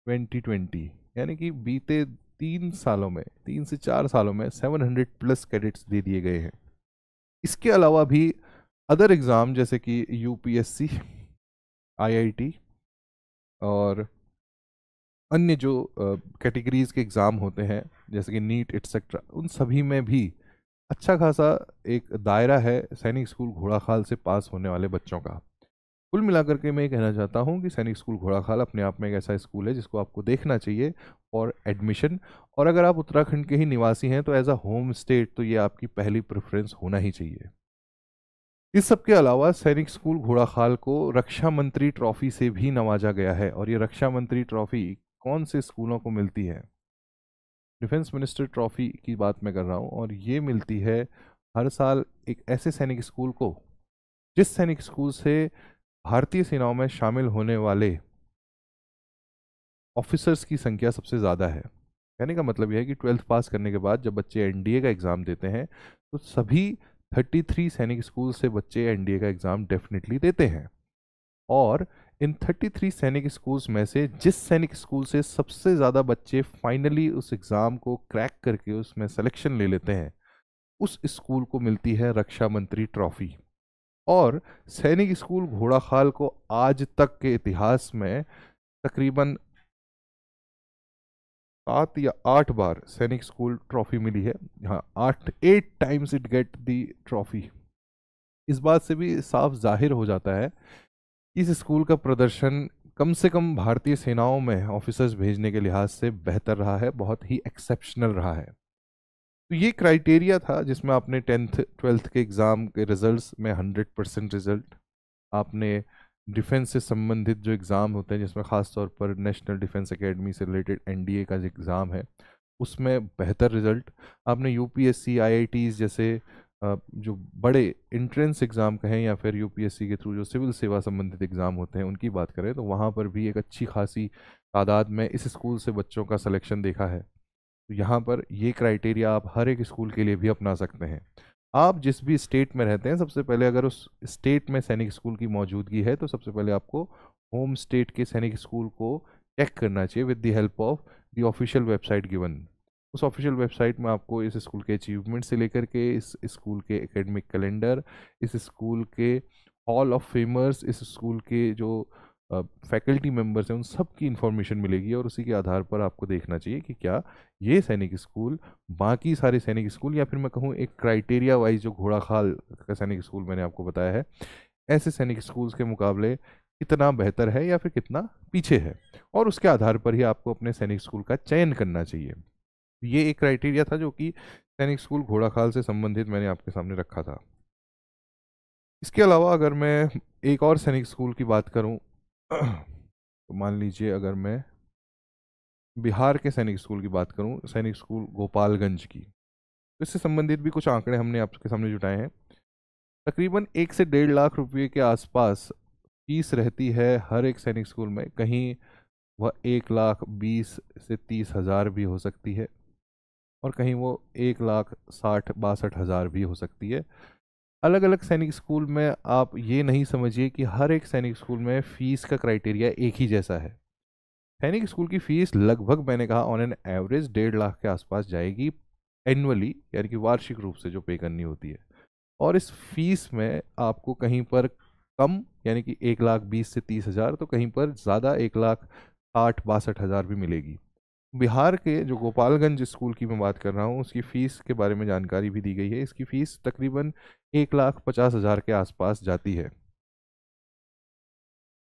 2020 यानी कि बीते तीन सालों में तीन से चार सालों में 700 प्लस कैडेट्स दे दिए गए हैं इसके अलावा भी अदर एग्ज़ाम जैसे कि यूपीएससी आईआईटी और अन्य जो कैटेगरीज़ के एग्ज़ाम होते हैं जैसे कि नीट एट्सेट्रा उन सभी में भी अच्छा खासा एक दायरा है सैनिक स्कूल घोड़ाखाल से पास होने वाले बच्चों का कुल मिलाकर के मैं ये कहना चाहता हूँ कि सैनिक स्कूल घोड़ाखाल अपने आप में एक ऐसा स्कूल है जिसको आपको देखना चाहिए और एडमिशन और अगर आप उत्तराखंड के ही निवासी हैं तो एज अ होम स्टेट तो ये आपकी पहली प्रेफरेंस होना ही चाहिए इस सब के अलावा सैनिक स्कूल घोड़ाखाल को रक्षा मंत्री ट्रॉफी से भी नवाजा गया है और ये रक्षा मंत्री ट्रॉफी कौन से स्कूलों को मिलती है डिफेंस मिनिस्टर ट्रॉफी की बात मैं कर रहा हूँ और ये मिलती है हर साल एक ऐसे सैनिक स्कूल को जिस सैनिक स्कूल से भारतीय सेनाओं में शामिल होने वाले ऑफिसर्स की संख्या सबसे ज़्यादा है कहने का मतलब यह है कि ट्वेल्थ पास करने के बाद जब बच्चे एन का एग्ज़ाम देते हैं तो सभी 33 सैनिक स्कूल से बच्चे एन का एग्ज़ाम डेफिनेटली देते हैं और इन 33 सैनिक स्कूल्स में से जिस सैनिक स्कूल से सबसे ज़्यादा बच्चे फाइनली उस एग्ज़ाम को क्रैक करके उसमें सेलेक्शन ले लेते हैं उस स्कूल को मिलती है रक्षा मंत्री ट्रॉफी और सैनिक स्कूल घोड़ाखाल को आज तक के इतिहास में तकरीबन सात या आठ बार सैनिक स्कूल ट्रॉफी मिली है हाँ आठ eight times it get the trophy इस बात से भी साफ जाहिर हो जाता है इस स्कूल का प्रदर्शन कम से कम भारतीय सेनाओं में ऑफिसर्स भेजने के लिहाज से बेहतर रहा है बहुत ही एक्सेप्शनल रहा है तो ये क्राइटेरिया था जिसमें आपने टेंथ ट्वेल्थ के एग्ज़ाम के रिजल्ट्स में हंड्रेड परसेंट रिज़ल्ट आपने डिफेंस से संबंधित जो एग्ज़ाम होते हैं जिसमें ख़ास तौर पर नेशनल डिफेंस एकेडमी से रिलेटेड एन का जो एग्ज़ाम है उसमें बेहतर रिज़ल्ट आपने यू पी जैसे जो बड़े इंट्रेंस एग्ज़ाम कहें या फिर यूपीएससी के थ्रू जो सिविल सेवा संबंधित एग्ज़ाम होते हैं उनकी बात करें तो वहाँ पर भी एक अच्छी खासी तादाद में इस स्कूल से बच्चों का सिलेक्शन देखा है तो यहाँ पर ये क्राइटेरिया आप हर एक स्कूल के लिए भी अपना सकते हैं आप जिस भी स्टेट में रहते हैं सबसे पहले अगर उस स्टेट में सैनिक स्कूल की मौजूदगी है तो सबसे पहले आपको होम स्टेट के सैनिक स्कूल को चेक करना चाहिए with the help of the official website given उस ऑफिशियल वेबसाइट में आपको इस स्कूल के अचीवमेंट से लेकर के इस स्कूल के एकेडमिक कैलेंडर इस स्कूल के हॉल ऑफ फेमर्स इस स्कूल के जो फैकल्टी मेंबर्स हैं उन सब की इन्फॉर्मेशन मिलेगी और उसी के आधार पर आपको देखना चाहिए कि क्या ये सैनिक स्कूल बाकी सारे सैनिक स्कूल या फिर मैं कहूँ एक क्राइटेरिया वाइज जो घोड़ा खाल का सैनिक स्कूल मैंने आपको बताया है ऐसे सैनिक स्कूल्स के मुकाबले कितना बेहतर है या फिर कितना पीछे है और उसके आधार पर ही आपको अपने सैनिक स्कूल का चयन करना चाहिए ये एक क्राइटेरिया था जो कि सैनिक स्कूल घोड़ाखाल से संबंधित मैंने आपके सामने रखा था इसके अलावा अगर मैं एक और सैनिक स्कूल की बात करूं तो मान लीजिए अगर मैं बिहार के सैनिक स्कूल की बात करूं सैनिक स्कूल गोपालगंज की तो इससे संबंधित भी कुछ आंकड़े हमने आपके सामने जुटाए हैं तकरीबन एक से डेढ़ लाख रुपये के आसपास फीस रहती है हर एक सैनिक स्कूल में कहीं वह एक लाख बीस से तीस हज़ार भी हो सकती है और कहीं वो एक लाख साठ बासठ हज़ार भी हो सकती है अलग अलग सैनिक स्कूल में आप ये नहीं समझिए कि हर एक सैनिक स्कूल में फ़ीस का क्राइटेरिया एक ही जैसा है सैनिक स्कूल की फ़ीस लगभग मैंने कहा ऑन एन एवरेज डेढ़ लाख के आसपास जाएगी एनुअली यानी कि वार्षिक रूप से जो पे करनी होती है और इस फीस में आपको कहीं पर कम यानी कि एक लाख बीस से तीस हज़ार तो कहीं पर ज़्यादा एक लाख आठ बासठ हज़ार भी मिलेगी बिहार के जो गोपालगंज स्कूल की मैं बात कर रहा हूँ उसकी फ़ीस के बारे में जानकारी भी दी गई है इसकी फ़ीस तकरीबन एक लाख पचास हज़ार के आसपास जाती है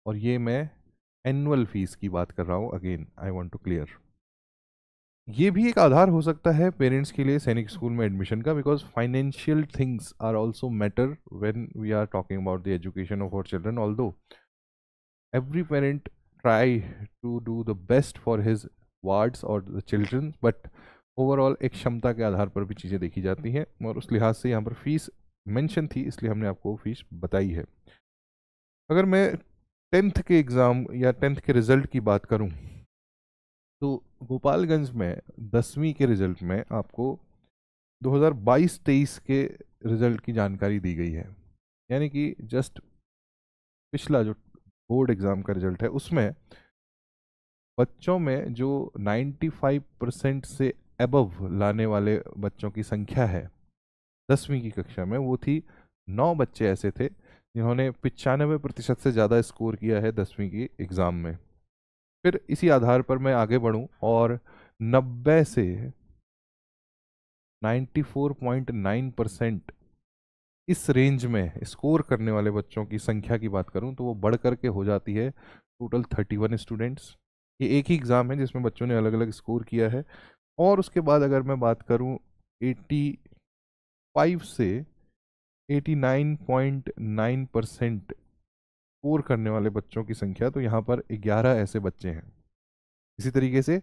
और ये मैं एनुअल फ़ीस की बात कर रहा हूँ again I want to clear ये भी एक आधार हो सकता है पेरेंट्स के लिए सैनिक स्कूल में एडमिशन का because financial things are also matter when we are talking about the education of our children although every parent try to do the best for his wards और the children but overall एक क्षमता के आधार पर भी चीज़ें देखी जाती हैं और उस लिहाज से यहाँ पर फ़ीस मेंशन थी इसलिए हमने आपको फ़ीस बताई है अगर मैं टेंथ के एग्ज़ाम या टेंथ के रिज़ल्ट की बात करूँ तो गोपालगंज में दसवीं के रिज़ल्ट में आपको 2022-23 के रिज़ल्ट की जानकारी दी गई है यानी कि जस्ट पिछला जो बोर्ड एग्ज़ाम का रिज़ल्ट है उसमें बच्चों में जो 95 परसेंट से एबव लाने वाले बच्चों की संख्या है दसवीं की कक्षा में वो थी नौ बच्चे ऐसे थे जिन्होंने पचानवे प्रतिशत से ज़्यादा स्कोर किया है दसवीं की एग्ज़ाम में फिर इसी आधार पर मैं आगे बढ़ूं और नब्बे से 94.9 परसेंट इस रेंज में स्कोर करने वाले बच्चों की संख्या की बात करूं तो वो बढ़ करके हो जाती है टोटल 31 स्टूडेंट्स ये एक ही एग्ज़ाम है जिसमें बच्चों ने अलग अलग स्कोर किया है और उसके बाद अगर मैं बात करूँ एटी फाइव से eighty nine point nine percent score करने वाले बच्चों की संख्या तो यहाँ पर ग्यारह ऐसे बच्चे हैं इसी तरीके से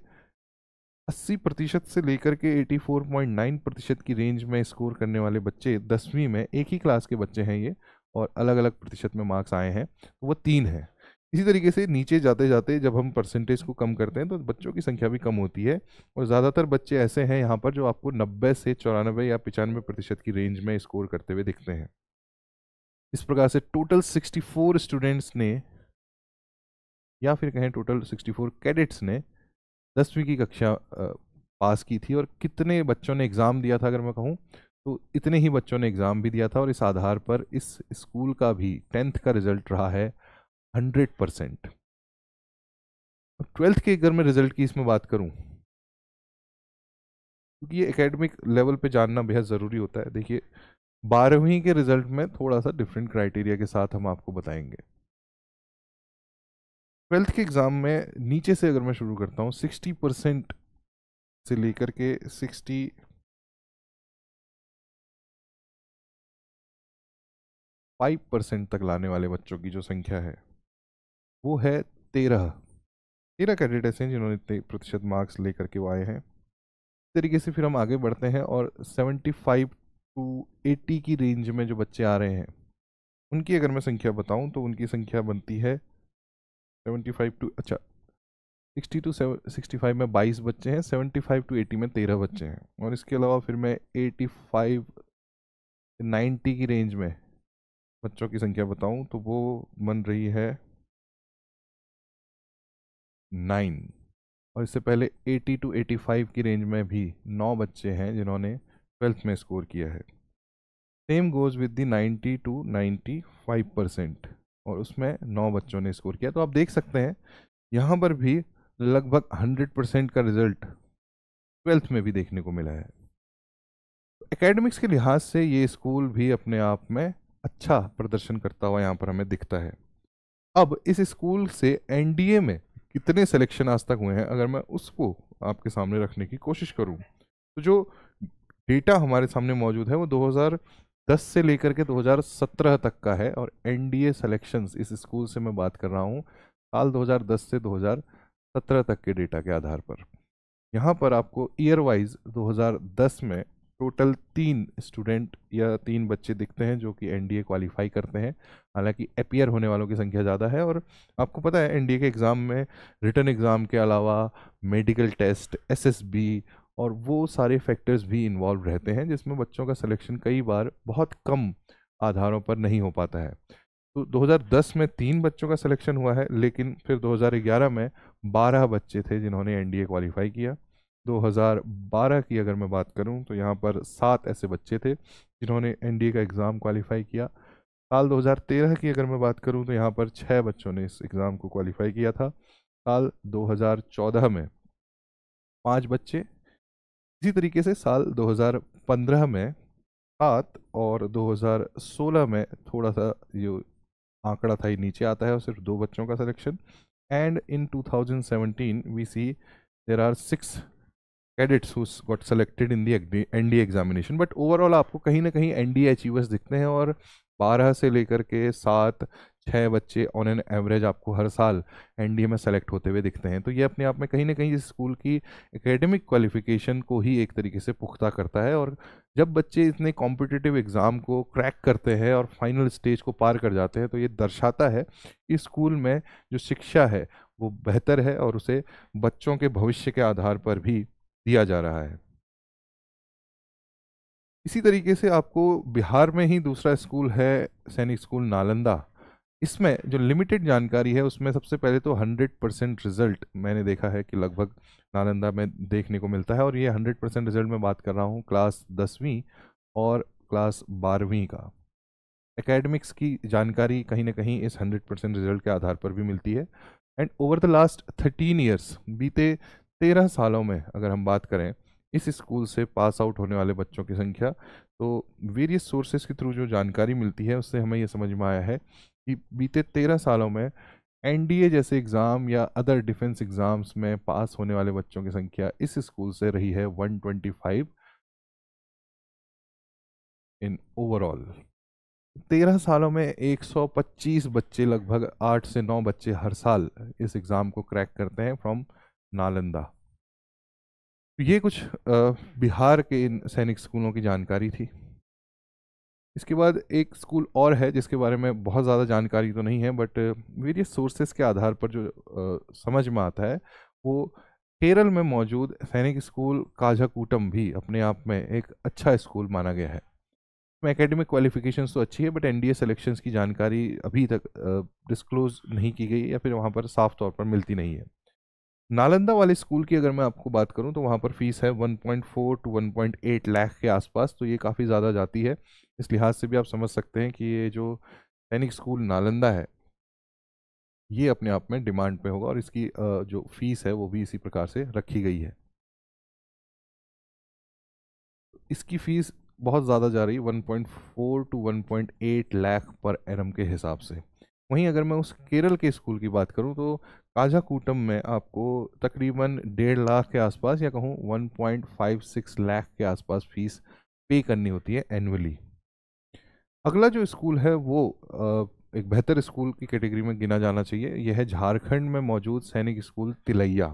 80 प्रतिशत से लेकर के 84.9 प्रतिशत की रेंज में स्कोर करने वाले बच्चे दसवीं में एक ही क्लास के बच्चे हैं ये और अलग अलग प्रतिशत में मार्क्स आए हैं तो वो तीन हैं इसी तरीके से नीचे जाते जाते जब हम परसेंटेज को कम करते हैं तो बच्चों की संख्या भी कम होती है और ज़्यादातर बच्चे ऐसे हैं यहाँ पर जो आपको नब्बे से चौरानबे या पचानवे प्रतिशत की रेंज में स्कोर करते हुए दिखते हैं इस प्रकार से टोटल 64 स्टूडेंट्स ने या फिर कहें टोटल 64 कैडेट्स ने दसवीं की कक्षा पास की थी और कितने बच्चों ने एग्ज़ाम दिया था अगर मैं कहूँ तो इतने ही बच्चों ने एग्ज़ाम भी दिया था और इस आधार पर इस स्कूल का भी टेंथ का रिजल्ट रहा है हंड्रेड परसेंट अब ट्वेल्थ के अगर मैं रिजल्ट की इसमें बात करूं क्योंकि ये एकेडमिक लेवल पे जानना बेहद ज़रूरी होता है देखिए बारहवीं के रिजल्ट में थोड़ा सा डिफरेंट क्राइटेरिया के साथ हम आपको बताएंगे ट्वेल्थ के एग्ज़ाम में नीचे से अगर मैं शुरू करता हूँ सिक्सटी परसेंट से लेकर के सिक्सटी फाइव परसेंट तक लाने वाले बच्चों की जो संख्या है वो है तेरह तेरह कैंडिडेट्स हैं जिन्होंने प्रतिशत मार्क्स ले करके वो आए हैं इस तरीके से फिर हम आगे बढ़ते हैं और सेवेंटी फाइव टू एटी की रेंज में जो बच्चे आ रहे हैं उनकी अगर मैं संख्या बताऊं तो उनकी संख्या बनती है सेवेंटी फाइव टू अच्छा sixty to seven sixty five में बाईस बच्चे हैं सेवेंटी फाइव टू एटी में तेरह बच्चे हैं और इसके अलावा फिर मैं एटी फाइव नाइन्टी की रेंज में बच्चों की संख्या बताऊं तो वो बन रही है नाइन और इससे पहले एटी टू एटी फाइव की रेंज में भी नौ बच्चे हैं जिन्होंने ट्वेल्थ में स्कोर किया है same goes with the ninety two ninety five percent और उसमें नौ बच्चों ने स्कोर किया तो आप देख सकते हैं यहाँ पर भी लगभग हंड्रेड परसेंट का रिजल्ट ट्वेल्थ में भी देखने को मिला है एकेडमिक्स के लिहाज से ये स्कूल भी अपने आप में अच्छा प्रदर्शन करता हुआ यहाँ पर हमें दिखता है अब इस स्कूल से एनडीए में कितने सिलेक्शन आज तक हुए हैं अगर मैं उसको आपके सामने रखने की कोशिश करूँ तो जो डेटा हमारे सामने मौजूद है वो 2010 से लेकर के 2017 तक का है और एन डी सिलेक्शंस इस स्कूल से मैं बात कर रहा हूँ साल 2010 से 2017 तक के डेटा के आधार पर यहाँ पर आपको ईयर वाइज 2010 में टोटल तीन स्टूडेंट या तीन बच्चे दिखते हैं जो कि एनडीए क्वालिफाई करते हैं हालांकि अपियर होने वालों की संख्या ज़्यादा है और आपको पता है एनडीए के एग्ज़ाम में रिटर्न एग्ज़ाम के अलावा मेडिकल टेस्ट एसएसबी और वो सारे फैक्टर्स भी इन्वॉल्व रहते हैं जिसमें बच्चों का सिलेक्शन कई बार बहुत कम आधारों पर नहीं हो पाता है तो 2010 में तीन बच्चों का सिलेक्शन हुआ है लेकिन फिर 2011 में 12 बच्चे थे जिन्होंने एनडीए क्वालिफाई किया 2012 की अगर मैं बात करूं तो यहाँ पर सात ऐसे बच्चे थे जिन्होंने एनडीए का एग्ज़ाम क्वालिफाई किया साल 2013 की अगर मैं बात करूं तो यहाँ पर छः बच्चों ने इस एग्ज़ाम को क्वालिफाई किया था साल 2014 में पांच बच्चे इसी तरीके से साल 2015 में सात और 2016 में थोड़ा सा जो आंकड़ा था ये नीचे आता है और सिर्फ दो बच्चों का selection and in 2017 we see there are six cadets who got selected in the N D examination but overall आपको कहीं ना कहीं एन डी अचीवर्स दिखते हैं और बारह से लेकर के सात छः बच्चे ऑन एन एवरेज आपको हर साल एन डी ए में सेलेक्ट होते हुए दिखते हैं तो ये अपने आप में कहीं ना कहीं इस स्कूल की एकेडमिक क्वालिफिकेशन को ही एक तरीके से पुख्ता करता है और जब बच्चे इतने कॉम्पिटिटिव एग्ज़ाम को क्रैक करते हैं और फाइनल स्टेज को पार कर जाते हैं तो ये दर्शाता है कि स्कूल में जो शिक्षा है वो बेहतर है और उसे बच्चों के भविष्य के आधार पर भी दिया जा रहा है इसी तरीके से आपको बिहार में ही दूसरा स्कूल है सैनिक स्कूल नालंदा इसमें जो लिमिटेड जानकारी है उसमें सबसे पहले तो 100 परसेंट रिजल्ट मैंने देखा है कि लगभग नालंदा में देखने को मिलता है और ये 100 परसेंट रिजल्ट में बात कर रहा हूँ क्लास दसवीं और क्लास बारहवीं का एकेडमिक्स की जानकारी कहीं ना कहीं इस 100 परसेंट रिजल्ट के आधार पर भी मिलती है and over the last thirteen years बीते तेरह सालों में अगर हम बात करें इस स्कूल से पास आउट होने वाले बच्चों की संख्या तो वेरियस सोर्सेज के थ्रू जो जानकारी मिलती है उससे हमें ये समझ में आया है कि बीते तेरह सालों में एनडीए जैसे एग्ज़ाम या अदर डिफेंस एग्ज़ाम्स में पास होने वाले बच्चों की संख्या इस स्कूल से रही है 125 इन ओवरऑल तेरह सालों में 125 बच्चे लगभग आठ से नौ बच्चे हर साल इस एग्ज़ाम को क्रैक करते हैं फ्रॉम नालंदा तो ये कुछ बिहार के इन सैनिक स्कूलों की जानकारी थी इसके बाद एक स्कूल और है जिसके बारे में बहुत ज़्यादा जानकारी तो नहीं है बट वेरियस सोर्सेज के आधार पर जो आ, समझ में आता है वो केरल में मौजूद सैनिक स्कूल काजाकूटम भी अपने आप में एक अच्छा स्कूल माना गया है में एकेडमिक क्वालिफिकेशंस तो अच्छी है बट एनडीए सिलेक्शंस की जानकारी अभी तक डिस्क्लोज नहीं की गई या फिर वहाँ पर साफ तौर पर मिलती नहीं है नालंदा वाले स्कूल की अगर मैं आपको बात करूं तो वहाँ पर फ़ीस है 1.4 टू 1.8 लाख के आसपास तो ये काफ़ी ज़्यादा जाती है इस लिहाज से भी आप समझ सकते हैं कि ये जो सैनिक स्कूल नालंदा है ये अपने आप में डिमांड पे होगा और इसकी जो फीस है वो भी इसी प्रकार से रखी गई है इसकी फ़ीस बहुत ज़्यादा जा रही है वन टू वन लाख पर एन के हिसाब से वहीं अगर मैं उस केरल के स्कूल की बात करूं तो काजाकूटम में आपको तकरीबन डेढ़ लाख के आसपास या कहूं 1.56 लाख के आसपास फीस पे करनी होती है एनुअली अगला जो स्कूल है वो एक बेहतर स्कूल की कैटेगरी में गिना जाना चाहिए यह है झारखंड में मौजूद सैनिक स्कूल तिलैया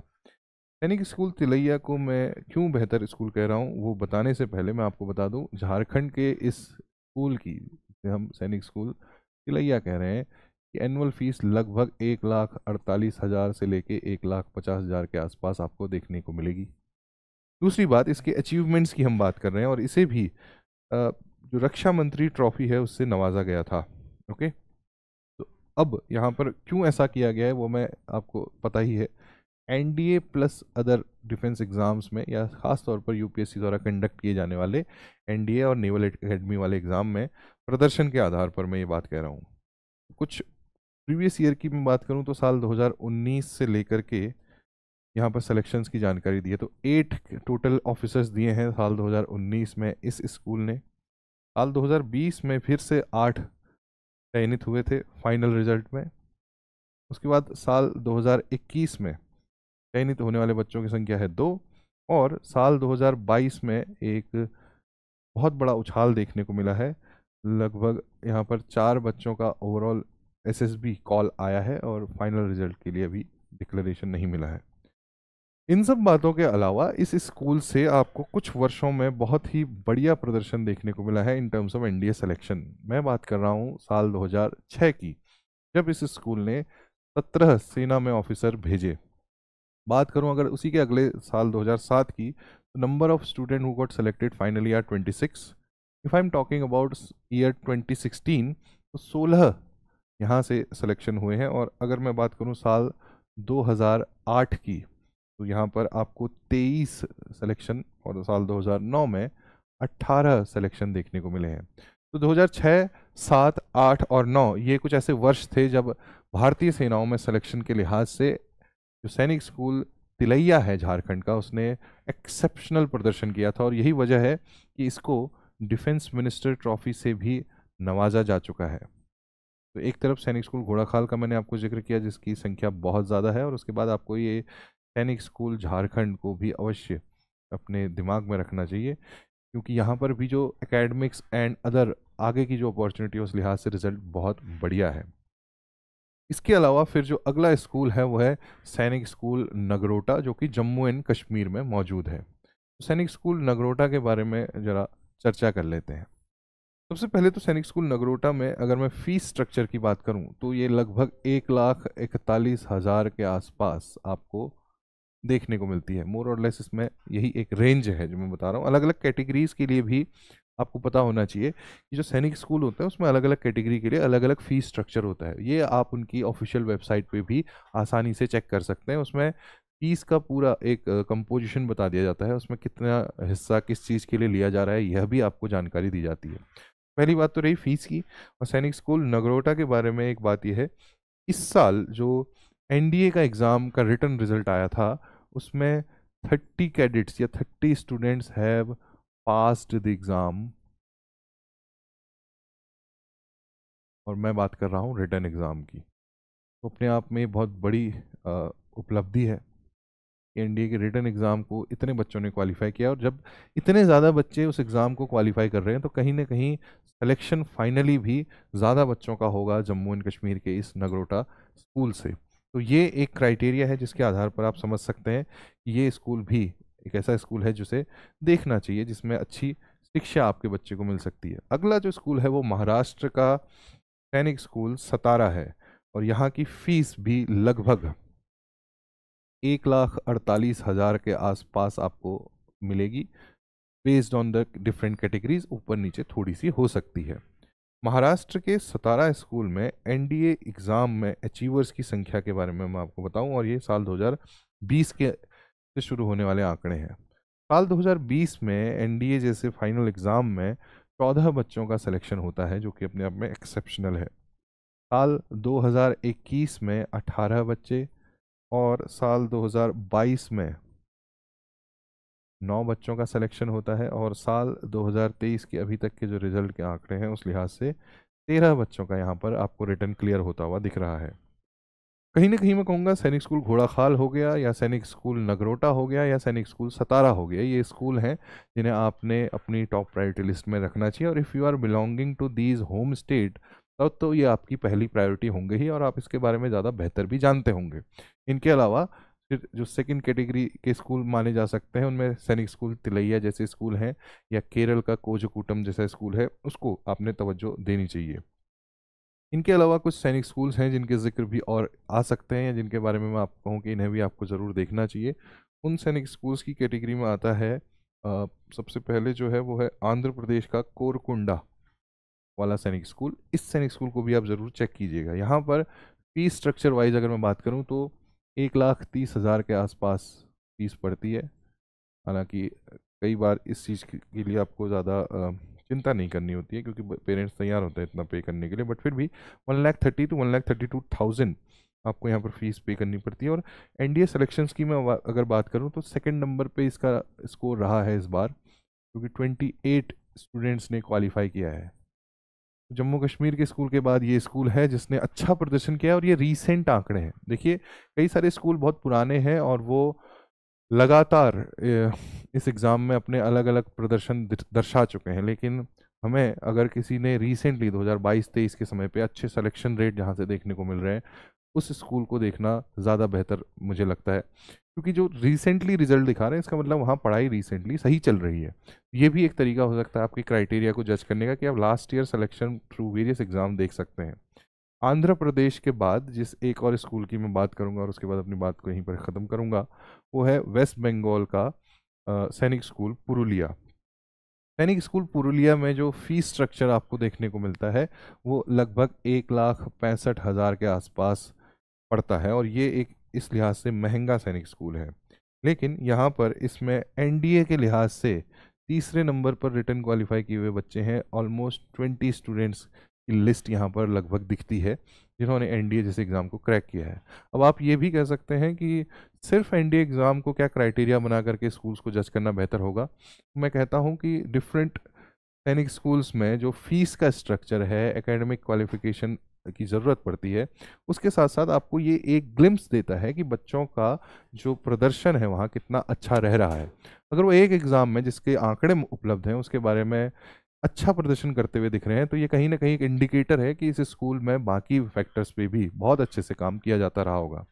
सैनिक स्कूल तिलैया को मैं क्यों बेहतर स्कूल कह रहा हूँ वो बताने से पहले मैं आपको बता दूँ झारखंड के इस स्कूल की हम सैनिक स्कूल तिलैया कह रहे हैं एनुअल फीस लगभग एक लाख अड़तालीस हज़ार से लेके एक लाख पचास हज़ार के आसपास आपको देखने को मिलेगी दूसरी बात इसके अचीवमेंट्स की हम बात कर रहे हैं और इसे भी जो रक्षा मंत्री ट्रॉफी है उससे नवाजा गया था ओके तो अब यहाँ पर क्यों ऐसा किया गया है वो मैं आपको पता ही है N plus other defence exams में या ख़ास तौर पर यूपीएससी द्वारा कंडक्ट किए जाने वाले एन और नेवल अकेडमी वाले एग्ज़ाम में प्रदर्शन के आधार पर मैं ये बात कह रहा हूँ कुछ प्रीवियस ईयर की मैं बात करूं तो साल 2019 से लेकर के यहाँ पर सिलेक्शंस की जानकारी दी है तो एट टोटल ऑफिसर्स दिए हैं साल 2019 में इस स्कूल ने साल 2020 में फिर से आठ चयनित हुए थे फाइनल रिजल्ट में उसके बाद साल 2021 में चयनित होने वाले बच्चों की संख्या है दो और साल 2022 में एक बहुत बड़ा उछाल देखने को मिला है लगभग यहाँ पर चार बच्चों का ओवरऑल एसएसबी कॉल आया है और फाइनल रिजल्ट के लिए अभी डिक्लेरेशन नहीं मिला है इन सब बातों के अलावा इस स्कूल से आपको कुछ वर्षों में बहुत ही बढ़िया प्रदर्शन देखने को मिला है in terms of NDA selection मैं बात कर रहा हूँ साल 2006 की जब इस स्कूल ने सत्रह सेना में ऑफिसर भेजे बात करूँ अगर उसी के अगले साल 2007 की तो number of student who got selected final year 26 if I M talking about year 2016 तो 16 यहाँ से सिलेक्शन हुए हैं और अगर मैं बात करूँ साल 2008 की तो यहाँ पर आपको 23 सिलेक्शन और साल 2009 में 18 सिलेक्शन देखने को मिले हैं तो 2006, 7, 8 और 9 ये कुछ ऐसे वर्ष थे जब भारतीय सेनाओं में सिलेक्शन के लिहाज से जो सैनिक स्कूल तिलैया है झारखंड का उसने एक्सेप्शनल प्रदर्शन किया था और यही वजह है कि इसको डिफेंस मिनिस्टर ट्रॉफी से भी नवाजा जा चुका है तो एक तरफ सैनिक स्कूल घोड़ाखाल का मैंने आपको जिक्र किया जिसकी संख्या बहुत ज़्यादा है और उसके बाद आपको ये सैनिक स्कूल झारखंड को भी अवश्य अपने दिमाग में रखना चाहिए क्योंकि यहाँ पर भी जो एकेडमिक्स एंड अदर आगे की जो अपॉर्चुनिटी है उस लिहाज से रिज़ल्ट बहुत बढ़िया है इसके अलावा फिर जो अगला स्कूल है वो है सैनिक स्कूल नगरोटा जो कि जम्मू एंड कश्मीर में मौजूद है सैनिक स्कूल नगरोटा के बारे में ज़रा चर्चा कर लेते हैं सबसे पहले तो सैनिक स्कूल नगरोटा में अगर मैं फ़ीस स्ट्रक्चर की बात करूं तो ये लगभग एक लाख इकतालीस हज़ार के आसपास आपको देखने को मिलती है मोर और लेस इसमें यही एक रेंज है जो मैं बता रहा हूँ अलग अलग कैटेगरीज़ के लिए भी आपको पता होना चाहिए कि जो सैनिक स्कूल होते हैं उसमें अलग अलग कैटेगरी के लिए अलग अलग फ़ीस स्ट्रक्चर होता है ये आप उनकी ऑफिशियल वेबसाइट पर भी आसानी से चेक कर सकते हैं उसमें फीस का पूरा एक कंपोजिशन बता दिया जाता है उसमें कितना हिस्सा किस चीज़ के लिए लिया जा रहा है यह भी आपको जानकारी दी जाती है पहली बात तो रही फीस की और सैनिक स्कूल नगरोटा के बारे में एक बात यह है इस साल जो एन का एग्ज़ाम का रिटर्न रिजल्ट आया था उसमें थर्टी कैडिट्स या thirty students have passed the exam और मैं बात कर रहा हूँ रिटर्न एग्ज़ाम की तो अपने आप में बहुत बड़ी उपलब्धि है एनडीए के रिटर्न एग्ज़ाम को इतने बच्चों ने क्वालिफाई किया और जब इतने ज़्यादा बच्चे उस एग्ज़ाम को क्वालिफाई कर रहे हैं तो कहीं ना कहीं सिलेक्शन फाइनली भी ज़्यादा बच्चों का होगा जम्मू एंड कश्मीर के इस नगरोटा स्कूल से तो ये एक क्राइटेरिया है जिसके आधार पर आप समझ सकते हैं कि ये स्कूल भी एक ऐसा स्कूल है जिसे देखना चाहिए जिसमें अच्छी शिक्षा आपके बच्चे को मिल सकती है अगला जो स्कूल है वो महाराष्ट्र का सैनिक स्कूल सतारा है और यहाँ की फ़ीस भी लगभग एक लाख अड़तालीस हज़ार के आसपास आपको मिलेगी based on the different categories ऊपर नीचे थोड़ी सी हो सकती है महाराष्ट्र के सतारा स्कूल में एनडीए एग्ज़ाम में अचीवर्स की संख्या के बारे में मैं आपको बताऊं और ये साल 2020 के से शुरू होने वाले आंकड़े हैं साल 2020 में एनडीए जैसे फाइनल एग्ज़ाम में 14 बच्चों का सिलेक्शन होता है जो कि अपने आप में एक्सेप्शनल है साल 2021 में 18 बच्चे और साल 2022 में नौ बच्चों का सिलेक्शन होता है और साल 2023 के अभी तक के जो रिजल्ट के आंकड़े हैं उस लिहाज से तेरह बच्चों का यहाँ पर आपको रिटर्न क्लियर होता हुआ दिख रहा है कहीं ना कहीं मैं कहूँगा सैनिक स्कूल घोड़ाखाल हो गया या सैनिक स्कूल नगरोटा हो गया या सैनिक स्कूल सतारा हो गया ये स्कूल हैं जिन्हें आपने अपनी टॉप प्रायोरिटी लिस्ट में रखना चाहिए और if you are belonging to these home state तब तो ये आपकी पहली प्रायोरिटी होंगे ही और आप इसके बारे में ज़्यादा बेहतर भी जानते होंगे इनके अलावा फिर जो सेकंड कैटेगरी के स्कूल माने जा सकते हैं उनमें सैनिक स्कूल तिलैया जैसे स्कूल हैं या केरल का कोजकूटम जैसा स्कूल है उसको आपने तवज्जो देनी चाहिए इनके अलावा कुछ सैनिक स्कूल्स हैं जिनके जिक्र भी और आ सकते हैं जिनके बारे में मैं आपको कहूँ कि इन्हें भी आपको ज़रूर देखना चाहिए उन सैनिक स्कूल्स की कैटेगरी में आता है आ, सबसे पहले जो है वो है आंध्र प्रदेश का कोरकुंडा वाला सैनिक स्कूल इस सैनिक स्कूल को भी आप ज़रूर चेक कीजिएगा यहाँ पर फीस स्ट्रक्चर वाइज अगर मैं बात करूँ तो एक लाख तीस हज़ार के आसपास फीस पड़ती है हालांकि कई बार इस चीज़ के लिए आपको ज़्यादा चिंता नहीं करनी होती है क्योंकि पेरेंट्स तैयार होते हैं इतना पे करने के लिए बट फिर भी one lakh thirty two one lakh thirty two thousand आपको यहाँ पर फीस पे करनी पड़ती है और एन डी की मैं अगर बात करूँ तो सेकेंड नंबर पर इसका स्कोर रहा है इस बार क्योंकि ट्वेंटी एट स्टूडेंट्स ने क्वालिफाई किया है जम्मू कश्मीर के स्कूल के बाद ये स्कूल है जिसने अच्छा प्रदर्शन किया और ये रीसेंट आंकड़े हैं देखिए कई सारे स्कूल बहुत पुराने हैं और वो लगातार इस एग्ज़ाम में अपने अलग अलग प्रदर्शन दर्शा चुके हैं लेकिन हमें अगर किसी ने रिसेंटली 2022-23 के समय पे अच्छे सिलेक्शन रेट जहाँ से देखने को मिल रहे हैं उस स्कूल को देखना ज़्यादा बेहतर मुझे लगता है क्योंकि जो रिसेंटली रिजल्ट दिखा रहे हैं इसका मतलब वहाँ पढ़ाई रिसेंटली सही चल रही है ये भी एक तरीका हो सकता है आपके क्राइटेरिया को जज करने का कि आप last year selection through various exam देख सकते हैं आंध्र प्रदेश के बाद जिस एक और स्कूल की मैं बात करूँगा और उसके बाद अपनी बात को यहीं पर ख़त्म करूँगा वो है वेस्ट बंगाल का सैनिक स्कूल पुरुलिया सैनिक स्कूल पुरुलिया में जो फीस स्ट्रक्चर आपको देखने को मिलता है वो लगभग एक लाख पैंसठ हज़ार के आसपास पढ़ता है और ये एक इस लिहाज से महंगा सैनिक स्कूल है लेकिन यहाँ पर इसमें एनडीए के लिहाज से तीसरे नंबर पर रिटर्न क्वालिफाई किए हुए बच्चे हैं ऑलमोस्ट ट्वेंटी स्टूडेंट्स की लिस्ट यहाँ पर लगभग दिखती है जिन्होंने एनडीए जैसे एग्ज़ाम को क्रैक किया है अब आप ये भी कह सकते हैं कि सिर्फ एनडीए एग्ज़ाम को क्या क्राइटेरिया बना करके स्कूल्स को जज करना बेहतर होगा मैं कहता हूँ कि डिफरेंट सैनिक स्कूल्स में जो फीस का स्ट्रक्चर है एकेडमिक क्वालिफिकेशन की ज़रूरत पड़ती है उसके साथ साथ आपको ये एक ग्लिम्स देता है कि बच्चों का जो प्रदर्शन है वहाँ कितना अच्छा रह रहा है अगर वो एक एग्ज़ाम में जिसके आंकड़े उपलब्ध हैं उसके बारे में अच्छा प्रदर्शन करते हुए दिख रहे हैं तो ये कहीं ना कहीं एक इंडिकेटर है कि इस स्कूल में बाकी फैक्टर्स पे भी बहुत अच्छे से काम किया जाता रहा होगा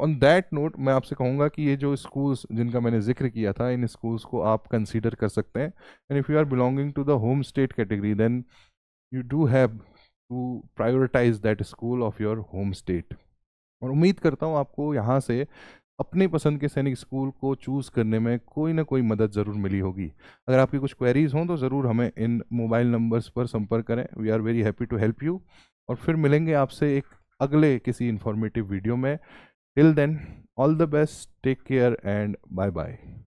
ऑन दैट नोट मैं आपसे कहूँगा कि ये जो स्कूल्स जिनका मैंने जिक्र किया था इन स्कूल्स को आप कंसीडर कर सकते हैं and if you are belonging to the home state category then you do have to prioritise that school of your home state और उम्मीद करता हूँ आपको यहाँ से अपने पसंद के सैनिक स्कूल को चूज़ करने में कोई ना कोई मदद ज़रूर मिली होगी अगर आपकी कुछ क्वेरीज हों तो ज़रूर हमें इन मोबाइल नंबर्स पर संपर्क करें we are very happy to help you और फिर मिलेंगे आपसे एक अगले किसी इन्फॉर्मेटिव वीडियो में till then all the best take care and bye bye